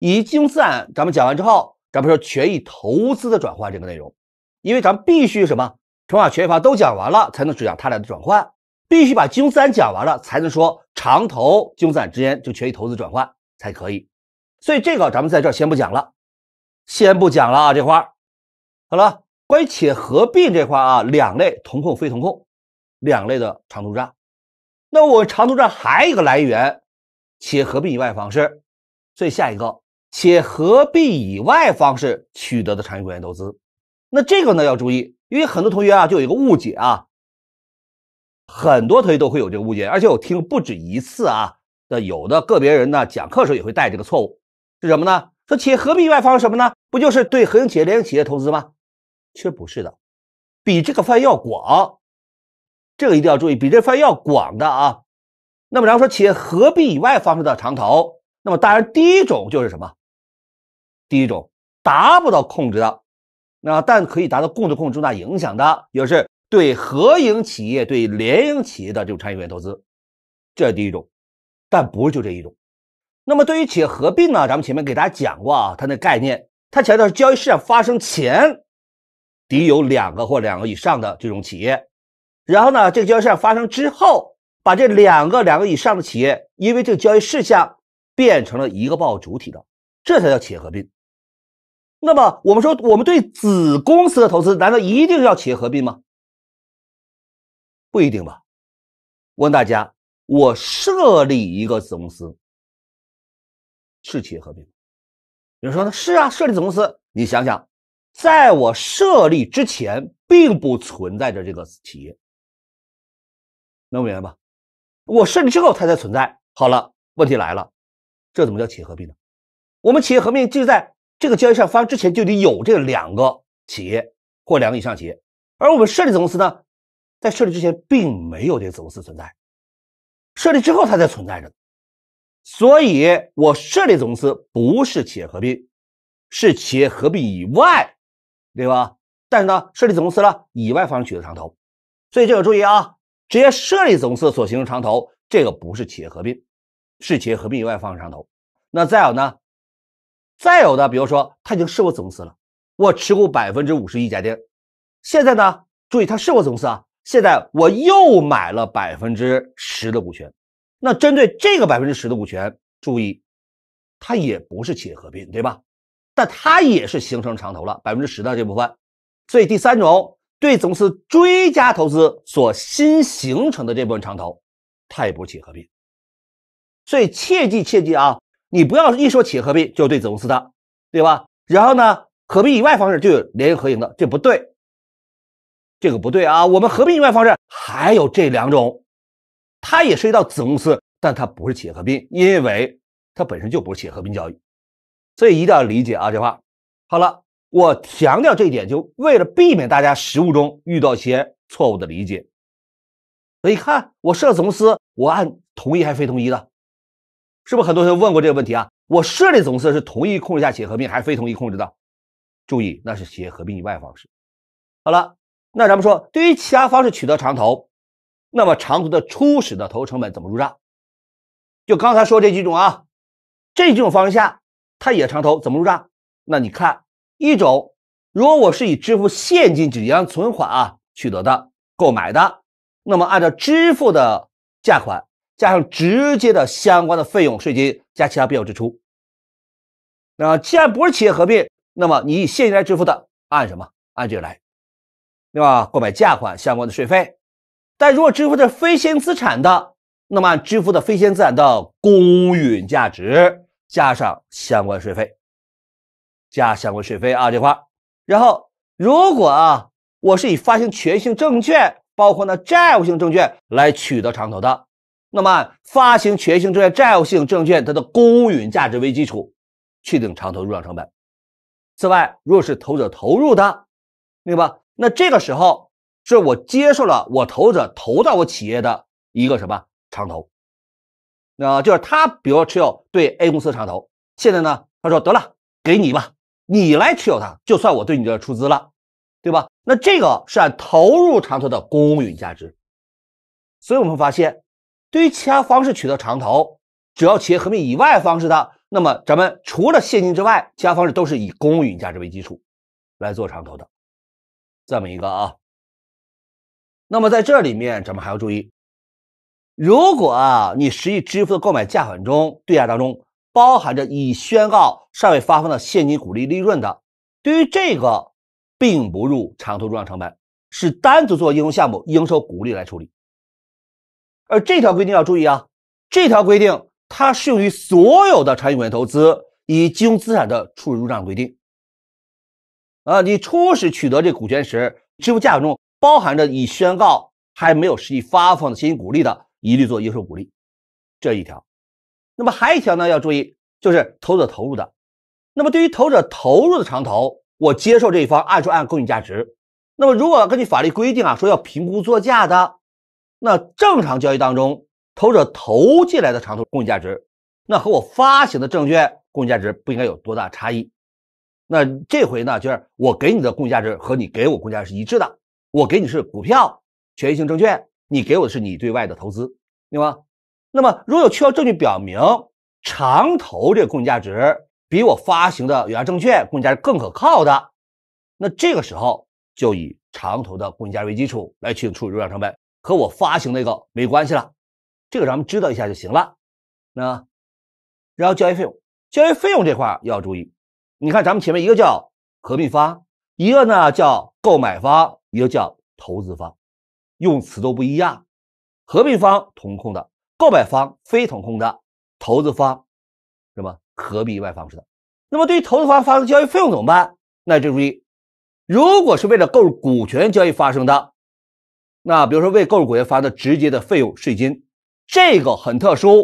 以及金融资产。咱们讲完之后，咱们说权益投资的转换这个内容，因为咱们必须什么，成本法、权益法都讲完了，才能讲它俩的转换；必须把金融资产讲完了，才能说长投、金融资产之间就权益投资转换才可以。所以这个咱们在这儿先不讲了，先不讲了啊这块儿。好了。关于企业合并这块啊，两类同控非同控，两类的长途账。那我长途账还有一个来源，企业合并以外方式。所以下一个，企业合并以外方式取得的长期股权投资，那这个呢要注意，因为很多同学啊，就有一个误解啊，很多同学都会有这个误解，而且我听不止一次啊，的有的个别人呢讲课时候也会带这个错误，是什么呢？说企业合并以外方式什么呢？不就是对核心企业、联营企业投资吗？却不是的，比这个范围要广，这个一定要注意，比这范围要广的啊。那么，然后说企业合并以外方式的长投，那么当然第一种就是什么？第一种达不到控制的，那但可以达到共同控制重大影响的，也是对合营企业、对联营企业的这种参与权投资，这是第一种，但不是就这一种。那么，对于企业合并呢，咱们前面给大家讲过啊，它那概念，它强调是交易事项发生前。得有两个或两个以上的这种企业，然后呢，这个交易事项发生之后，把这两个两个以上的企业，因为这个交易事项变成了一个报主体的，这才叫企业合并。那么我们说，我们对子公司的投资，难道一定要企业合并吗？不一定吧。问大家，我设立一个子公司，是企业合并？有人说呢，是啊，设立子公司，你想想。在我设立之前，并不存在着这个企业，能明白吧？我设立之后，它才存在。好了，问题来了，这怎么叫企业合并呢？我们企业合并就在这个交易上发生之前就得有这两个企业或两个以上企业，而我们设立子公司呢，在设立之前并没有这个子公司存在，设立之后它才存在着。所以，我设立子公司不是企业合并，是企业合并以外。对吧？但是呢，设立子公司了，以外方式取得长投，所以这个注意啊，直接设立子公司所形成长投，这个不是企业合并，是企业合并以外方式长投。那再有呢，再有的，比如说他已经是我子公司了，我持股百分之五十一家店，现在呢，注意他是我子公司啊，现在我又买了百分之十的股权，那针对这个百分之十的股权，注意，它也不是企业合并，对吧？但它也是形成长投了百分之十的这部分，所以第三种对子公司追加投资所新形成的这部分长投，它也不是企业合并，所以切记切记啊，你不要一说企业合并就对子公司的，对吧？然后呢，合并以外方式就有联营合营的，这不对，这个不对啊。我们合并以外方式还有这两种，它也是一道子公司，但它不是企业合并，因为它本身就不是企业合并交易。所以一定要理解啊，这话。好了，我强调这一点，就为了避免大家实务中遇到一些错误的理解。所以看我设的总司，我按同意还是非同意的，是不是？很多人问过这个问题啊，我设立总司是同意控制下企业合并还是非同意控制的？注意，那是企业合并以外方式。好了，那咱们说，对于其他方式取得长投，那么长投的初始的投成本怎么入账？就刚才说这几种啊，这几种方式下。它也长投，怎么入账？那你看，一种，如果我是以支付现金、纸样存款啊取得的购买的，那么按照支付的价款加上直接的相关的费用、税金加其他必要支出。啊，既然不是企业合并，那么你以现金来支付的，按什么？按这个来，对吧？购买价款相关的税费。但如果支付的非现金资产的，那么按支付的非现金资产的公允价值。加上相关税费，加相关税费啊这块然后，如果啊我是以发行权益性证券，包括呢债务性证券来取得长投的，那么发行权益性证券、债务性证券它的公允价值为基础，确定长投入账成本。此外，若是投资者投入的，对吧？那这个时候，是我接受了我投资者投到我企业的一个什么长投？那就是他，比如说持有对 A 公司的长投，现在呢，他说得了，给你吧，你来持有它，就算我对你的出资了，对吧？那这个是按投入长投的公允价值。所以我们发现，对于其他方式取得长投，只要企业合并以外方式的，那么咱们除了现金之外，其他方式都是以公允价值为基础来做长投的，这么一个啊。那么在这里面，咱们还要注意。如果啊，你实际支付的购买价款中对价当中包含着已宣告尚未发放的现金股利利润的，对于这个，并不入长途入账成本，是单独做应用项目应收股利来处理。而这条规定要注意啊，这条规定它适用于所有的长期股权投资以及金融资产的初始入账规定。啊，你初始取得这股权时，支付价款中包含着已宣告还没有实际发放的现金股利的。一律做应收鼓励，这一条。那么还一条呢？要注意，就是投资者投入的。那么对于投资者投入的长投，我接受这一方按说按公允价值。那么如果根据法律规定啊，说要评估作价的，那正常交易当中，投资者投进来的长投公允价值，那和我发行的证券公允价值不应该有多大差异。那这回呢，就是我给你的公允价值和你给我公允价值是一致的。我给你是股票、权益性证券。你给我的是你对外的投资，对吧？那么，如果有确凿证据表明长投这个公允价值比我发行的有价证券公允价值更可靠的，那这个时候就以长投的公允价值为基础来去处理入账成本，和我发行那个没关系了。这个咱们知道一下就行了。那，然后交易费用，交易费用这块要注意。你看，咱们前面一个叫合并方，一个呢叫购买方，一个叫投资方。用词都不一样，合并方同控的，购买方非同控的，投资方，什么合并外方式的。那么对于投资方发生的交易费用怎么办？那就注意，如果是为了购入股权交易发生的，那比如说为购入股权发生的直接的费用、税金，这个很特殊，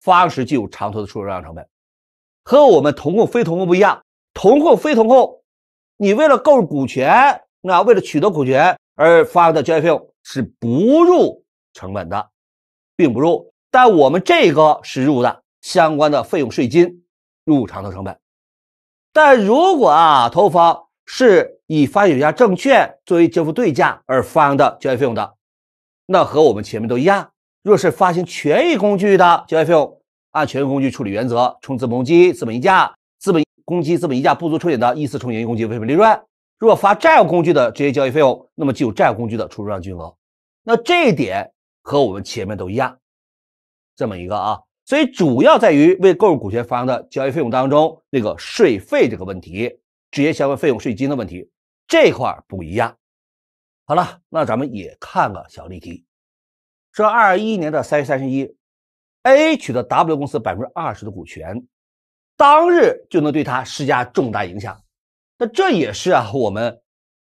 发生时就有长投的出售入让成本，和我们同控、非同控不一样。同控、非同控，你为了购入股权，那为了取得股权而发生的交易费用。是不入成本的，并不入，但我们这个是入的相关的费用税金入长投成本。但如果啊，投放是以发行有价证券作为交付对价而发行的交易费用的，那和我们前面都一样。若是发行权益工具的交易费用，按权益工具处理原则冲资本公积、资本溢价，资本公积、资本溢价不足冲减的，依次冲盈公积、未分利润。如果发债务工具的直接交易费用，那么计入债务工具的初始账金额。那这一点和我们前面都一样，这么一个啊，所以主要在于为购入股权发生的交易费用当中那个税费这个问题，直接相关费用税金的问题这块不一样。好了，那咱们也看了小例题，说二一年的三月三十一，A 取得 W 公司百分之二十的股权，当日就能对它施加重大影响。那这也是啊，我们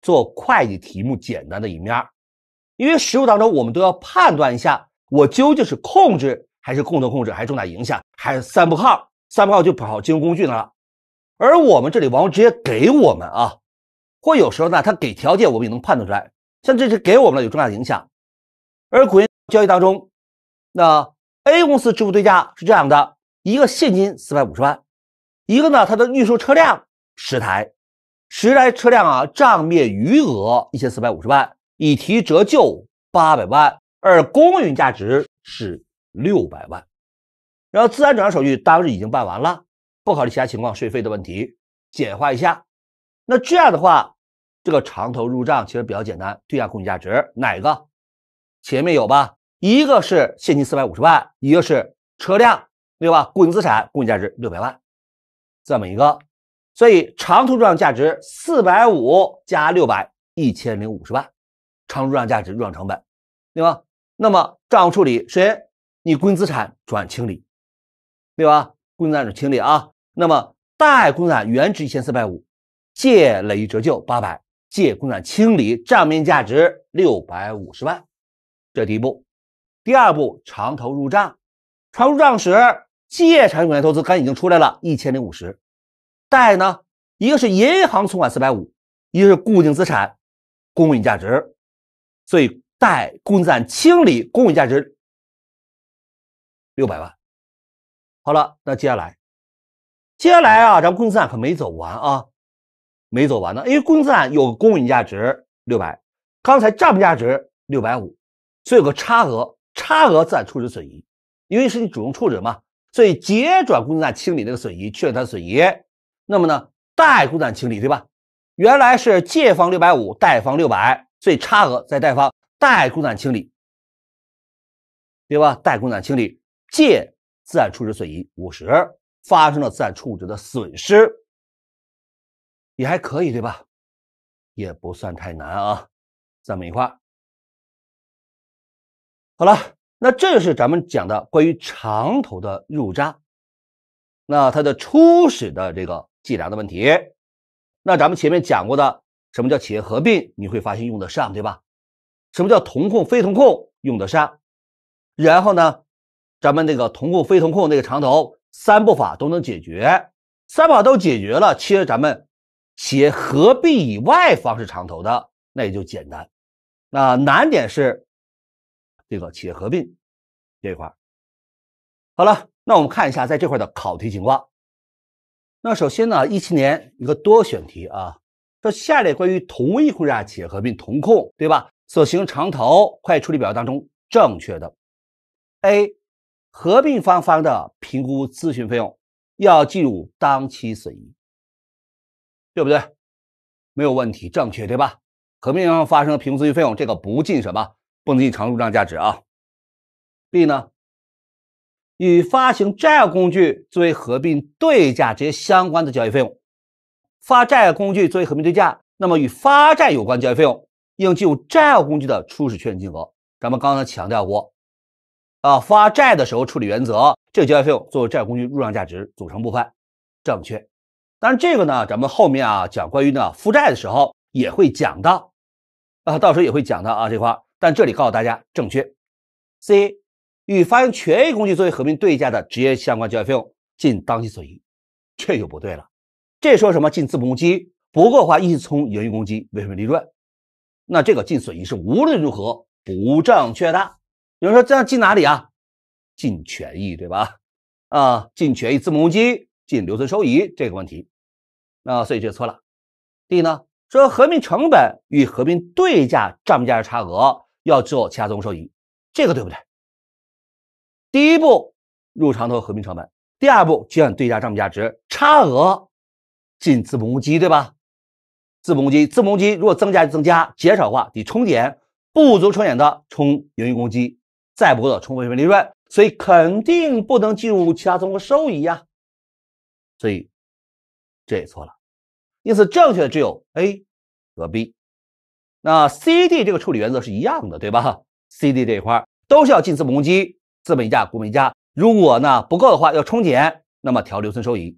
做会计题目简单的一面儿，因为实务当中我们都要判断一下，我究竟是控制还是共同控制还是重大影响，还是三不靠，三不靠就跑金融工具了。而我们这里往往直接给我们啊，或有时候呢，他给条件我们也能判断出来，像这是给我们了有重大影响。而股权交易当中，那 A 公司支付对价是这样的，一个现金四百五十万，一个呢它的运输车辆十台。十台车辆啊，账面余额一千四百五十万，已提折旧八百万，而公允价值是六百万。然后资产转让手续当日已经办完了，不考虑其他情况，税费的问题，简化一下。那这样的话，这个长投入账其实比较简单，对下公允价值哪个？前面有吧？一个是现金四百五十万，一个是车辆，对吧？固定资产公允价值六百万，这么一个。所以，长转让价值四百五加六百一千零五十万，长转让价值入账成本，对吧？那么，账务处理谁？你固定资产转清理，对吧？固定资产转清理啊。那么，贷固定资产原值一千四百五，借累计折旧八百，借固定资产清理账面价值六百五十万，这第一步。第二步，长投入账，长投入账时借产成品投资，刚才已经出来了，一千零五十。贷呢，一个是银行存款四百五，一个是固定资产公允价值，所以贷固定资产清理公允价值六百万。好了，那接下来，接下来啊，咱们固定资产可没走完啊，没走完呢，因为固定资产有个公允价值六百，刚才账面价值六百五，所以有个差额，差额资产处置损益，因为是你主动处置嘛，所以结转固定资产清理那个损益，确认它的损益。那么呢，贷估产清理，对吧？原来是借方六百五，贷方六百，所以差额在贷方，贷估产清理，对吧？贷估产清理借资产处置损益五十，发生了资产处置的损失，也还可以，对吧？也不算太难啊，这么一块好了，那这是咱们讲的关于长投的入渣，那它的初始的这个。计量的问题，那咱们前面讲过的什么叫企业合并，你会发现用得上，对吧？什么叫同控非同控，用得上。然后呢，咱们那个同控非同控那个长投三步法都能解决，三把都解决了，其实咱们企业合并以外方式长投的那也就简单。那难点是这个企业合并这一块。好了，那我们看一下在这块的考题情况。那首先呢，一七年一个多选题啊，说下列关于同一控制下企业合并同控，对吧？所行长投快处理表当中正确的，A，合并方发生的评估咨询费用要计入当期损益，对不对？没有问题，正确对吧？合并方发生的评估咨询费用这个不进什么，不能进常入账价值啊。B 呢？与发行债务工具作为合并对价，这些相关的交易费用，发债工具作为合并对价，那么与发债有关交易费用应计入债务工具的初始确认金额。咱们刚才强调过，啊，发债的时候处理原则，这个交易费用作为债务工具入账价值组成部分，正确。但这个呢，咱们后面啊讲关于呢负债的时候也会讲到，啊，到时候也会讲到啊这块。但这里告诉大家，正确。C。与发行权益工具作为合并对价的直接相关交易费用，进当期损益，这就不对了。这说什么进资本公积不够的话，一冲盈余公积，为什么利润？那这个进损益是无论如何不正确的。有人说这样进哪里啊？进权益对吧？啊，进权益资本公积，进留存收益这个问题，那所以这错了。D 呢说合并成本与合并对价账面价值差额，要做其他综合收益，这个对不对？第一步，入长投合并成本。第二步，计算对价账面价值差额，进资本公积，对吧？资本公积，资本公积如果增加就增加，减少的话得冲减，不足冲减的冲盈余公积，再不够的冲分配利润。所以肯定不能计入其他综合收益呀。所以这也错了。因此正确的只有 A 和 B。那 C、D 这个处理原则是一样的，对吧？C、D 这一块都是要进资本公积。资本溢价、股本溢价，如果呢不够的话，要冲减，那么调留存收益。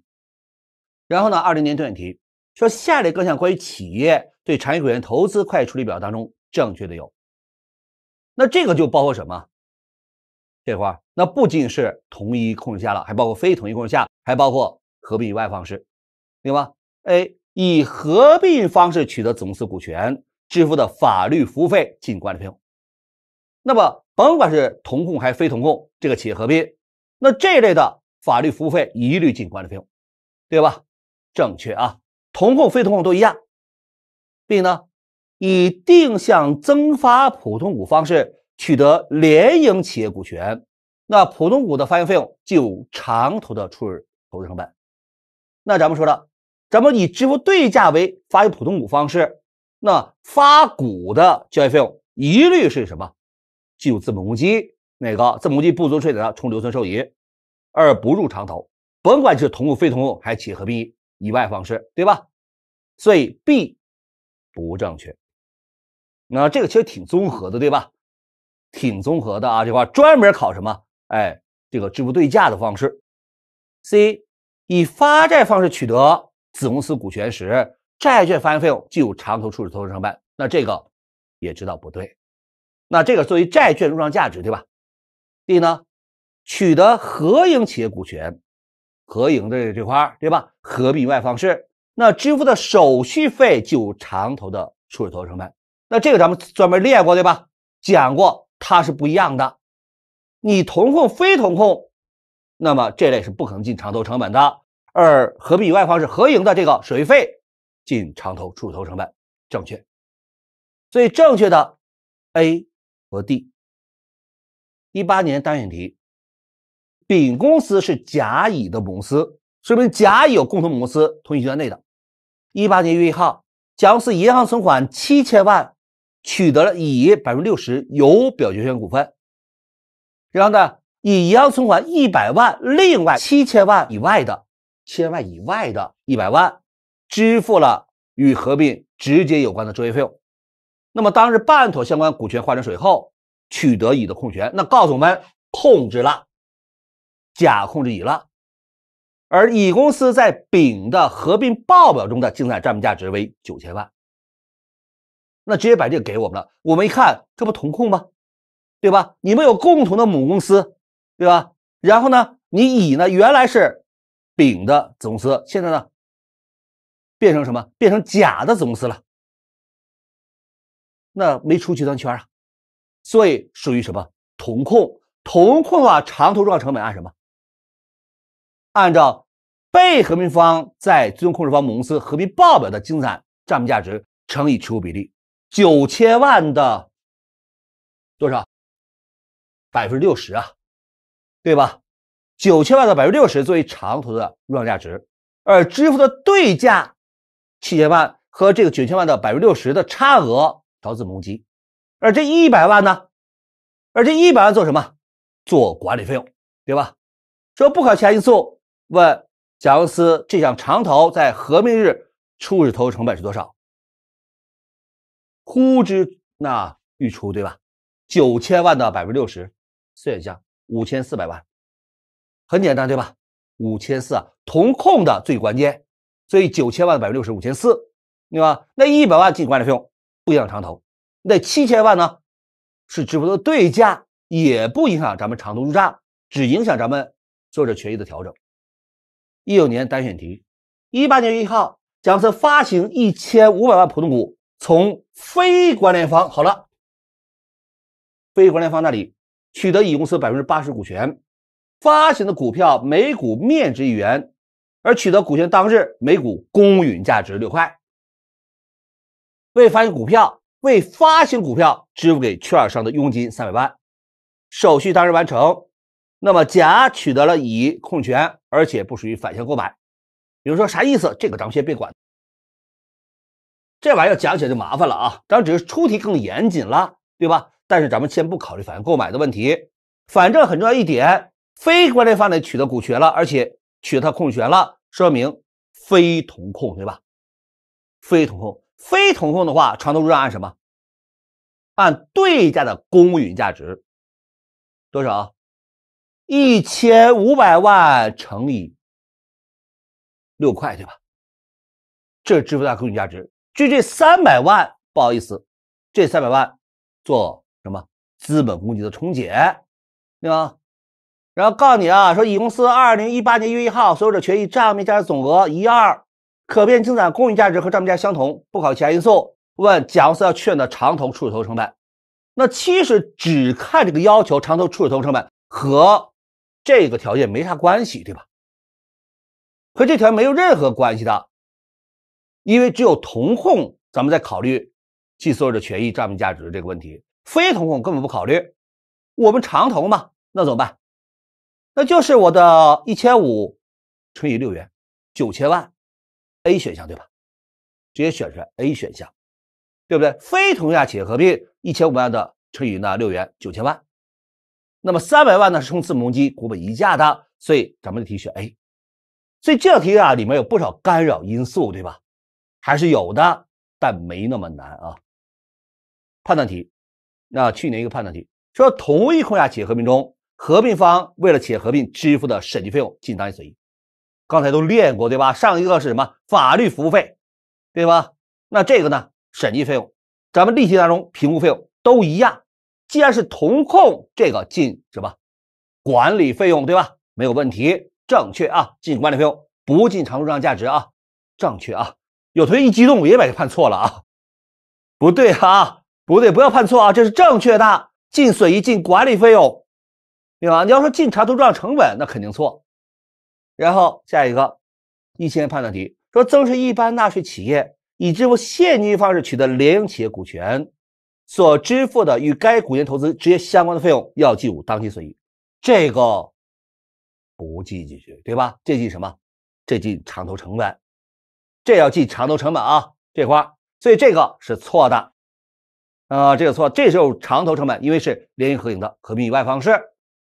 然后呢，二零年重选题说，下列各项关于企业对长期股权投资会计处理表当中正确的有，那这个就包括什么？这块那不仅是同一控制下了，还包括非同一控制下，还包括合并以外方式，明白吗？A. 以合并方式取得子公司股权，支付的法律服务费进管理费用，那么。甭管是同控还是非同控，这个企业合并，那这类的法律服务费一律进管理费用，对吧？正确啊，同控非同控都一样。B 呢，以定向增发普通股方式取得联营企业股权，那普通股的发行费用就长投的初始投资成本。那咱们说了，咱们以支付对价为发行普通股方式，那发股的交易费用一律是什么？计入资本公积，那个资本公积不足税减的冲留存收益，而不入长投。甭管是同股非同股，还是企业合并以外方式，对吧？所以 B 不正确。那这个其实挺综合的，对吧？挺综合的啊，这块专门考什么？哎，这个支付对价的方式。C 以发债方式取得子公司股权时，债券发行费用计入长投处置投资成本，那这个也知道不对。那这个作为债券入账价值，对吧？D 呢，取得合营企业股权，合营的这块对吧？合并以外方式，那支付的手续费就长投的初始投资成本。那这个咱们专门列过，对吧？讲过它是不一样的，你同控非同控，那么这类是不可能进长投成本的，而合并以外方式合营的这个手续费进长投初始投成本，正确。所以正确的 A。和 D，一八年单选题，丙公司是甲乙的母公司，说明甲乙有共同母公司同一集团内的。一八年月一号，甲公司银行存款七千万，取得了乙百分之六十有表决权股份。然后呢，乙银行存款一百万，另外七千万以外的七千万以外的一百万，支付了与合并直接有关的交业费用。那么，当日办妥相关股权划转手续后，取得乙的控权。那告诉我们，控制了甲，控制乙了。而乙公司在丙的合并报表中的净资产账面价值为九千万。那直接把这个给我们了。我们一看，这不同控吗？对吧？你们有共同的母公司，对吧？然后呢，你乙呢，原来是丙的子公司，现在呢，变成什么？变成甲的子公司了。那没出集团圈啊，所以属于什么同控？同控啊，长投要成本按什么？按照被合并方在最终控制方母公司合并报表的净资产账面价值乘以持股比例，九千万的多少？百分之六十啊，对吧？九千万的百分之六十作为长投的入账价值，而支付的对价七千万和这个九千万的百分之六十的差额。投资母鸡，而这一百万呢？而这一百万做什么？做管理费用，对吧？说不考前因素。问贾公司这项长投在合并日初始投入成本是多少？呼之那欲出，对吧？九千万的百分之六十，四选项五千四百万，很简单，对吧？五千四同控的最关键，所以九千万的百分之六十五千四，对吧？那一百万进行管理费用。不影响长投，那七千万呢？是支不的对价，也不影响咱们长投入账，只影响咱们作者权益的调整。一九年单选题，一八年一号假设发行一千五百万普通股，从非关联方好了，非关联方那里取得乙公司百分之八十股权，发行的股票每股面值一元，而取得股权当日每股公允价值六块。未发行股票，未发行股票支付给券商的佣金三百万，手续当日完成。那么甲取得了乙控权，而且不属于反向购买。比如说啥意思？这个咱们先别管。这玩意儿讲起来就麻烦了啊。咱只是出题更严谨了，对吧？但是咱们先不考虑反向购买的问题。反正很重要一点：非关联方呢取得股权了，而且取得他控权了，说明非同控，对吧？非同控。非同控的话，传统入账按什么？按对价的公允价值多少？一千五百万乘以六块，对吧？这是支付的公允价值。就这三百万，不好意思，这三百万做什么？资本公积的冲减，对吧？然后告诉你啊，说乙公司二零一八年一月一号所有者权益账面价值总额一二。可变增长公允价值和账面价相同，不考其他因素。问甲公司要确认的长投初始投成本，那其实只看这个要求，长投初始投成本和这个条件没啥关系，对吧？和这条没有任何关系的，因为只有同控，咱们在考虑计所有的权益账面价值这个问题，非同控根本不考虑。我们长投嘛，那怎么办？那就是我的一千五乘以六元，九千万。A 选项对吧？直接选出来 A 选项，对不对？非同价企业合并一千五万的乘以呢六元九千万，那么三百万呢是冲刺母基股本溢价的，所以咱们的题选 A。所以这道题啊里面有不少干扰因素，对吧？还是有的，但没那么难啊。判断题，那去年一个判断题说，同一控价企业合并中，合并方为了企业合并支付的审计费用，尽当随。刚才都练过对吧？上一个是什么？法律服务费，对吧？那这个呢？审计费用，咱们例题当中评估费用都一样。既然是同控，这个进什么？管理费用，对吧？没有问题，正确啊，进管理费用，不进长投账价值啊，正确啊。有同学一激动，也把它判错了啊，不对哈，不对，不要判错啊，这是正确的，进损益，进管理费用，对吧？你要说进长投账成本，那肯定错。然后下一个一千判断题说，增值税一般纳税企业以支付现金方式取得联营企业股权，所支付的与该股权投资直接相关的费用要计入当期损益，这个不计进去，对吧？这记什么？这记长投成本，这要记长投成本啊，这块儿，所以这个是错的，啊，这个错，这时候长投成本，因为是联营合营的合并以外方式，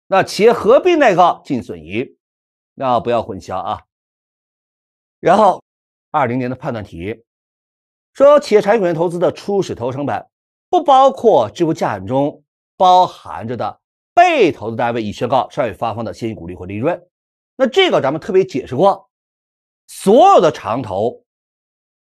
那企业合并那个进损益。那不要混淆啊。然后二零年的判断题说，企业产权投资的初始投成本不包括支付价款中包含着的被投资单位已宣告尚未发放的现金股利或利润。那这个咱们特别解释过，所有的长投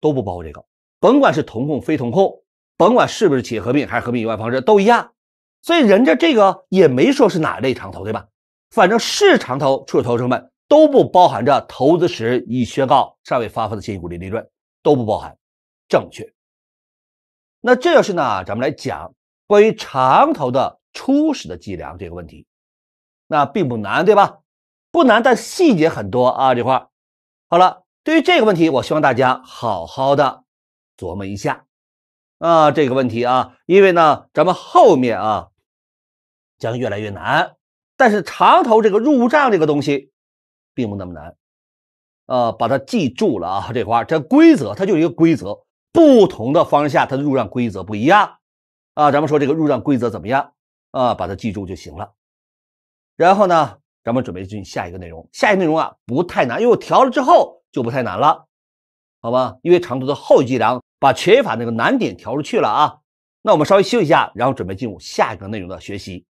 都不包括这个，甭管是同控非同控，甭管是不是企业合并还是合并以外方式都一样。所以人家这个也没说是哪类长投，对吧？反正是长投初始投成本。都不包含着投资时已宣告尚未发放的现金股利利润，都不包含，正确。那这要是呢，咱们来讲关于长投的初始的计量这个问题，那并不难，对吧？不难，但细节很多啊，这块。好了，对于这个问题，我希望大家好好的琢磨一下啊这个问题啊，因为呢，咱们后面啊将越来越难，但是长投这个入账这个东西。并不那么难，呃，把它记住了啊。这块儿这规则它就一个规则，不同的方向它的入账规则不一样啊。咱们说这个入账规则怎么样啊？把它记住就行了。然后呢，咱们准备进下一个内容。下一个内容啊不太难，因为我调了之后就不太难了，好吧？因为长途的后计量把拳法那个难点调出去了啊。那我们稍微休息一下，然后准备进入下一个内容的学习。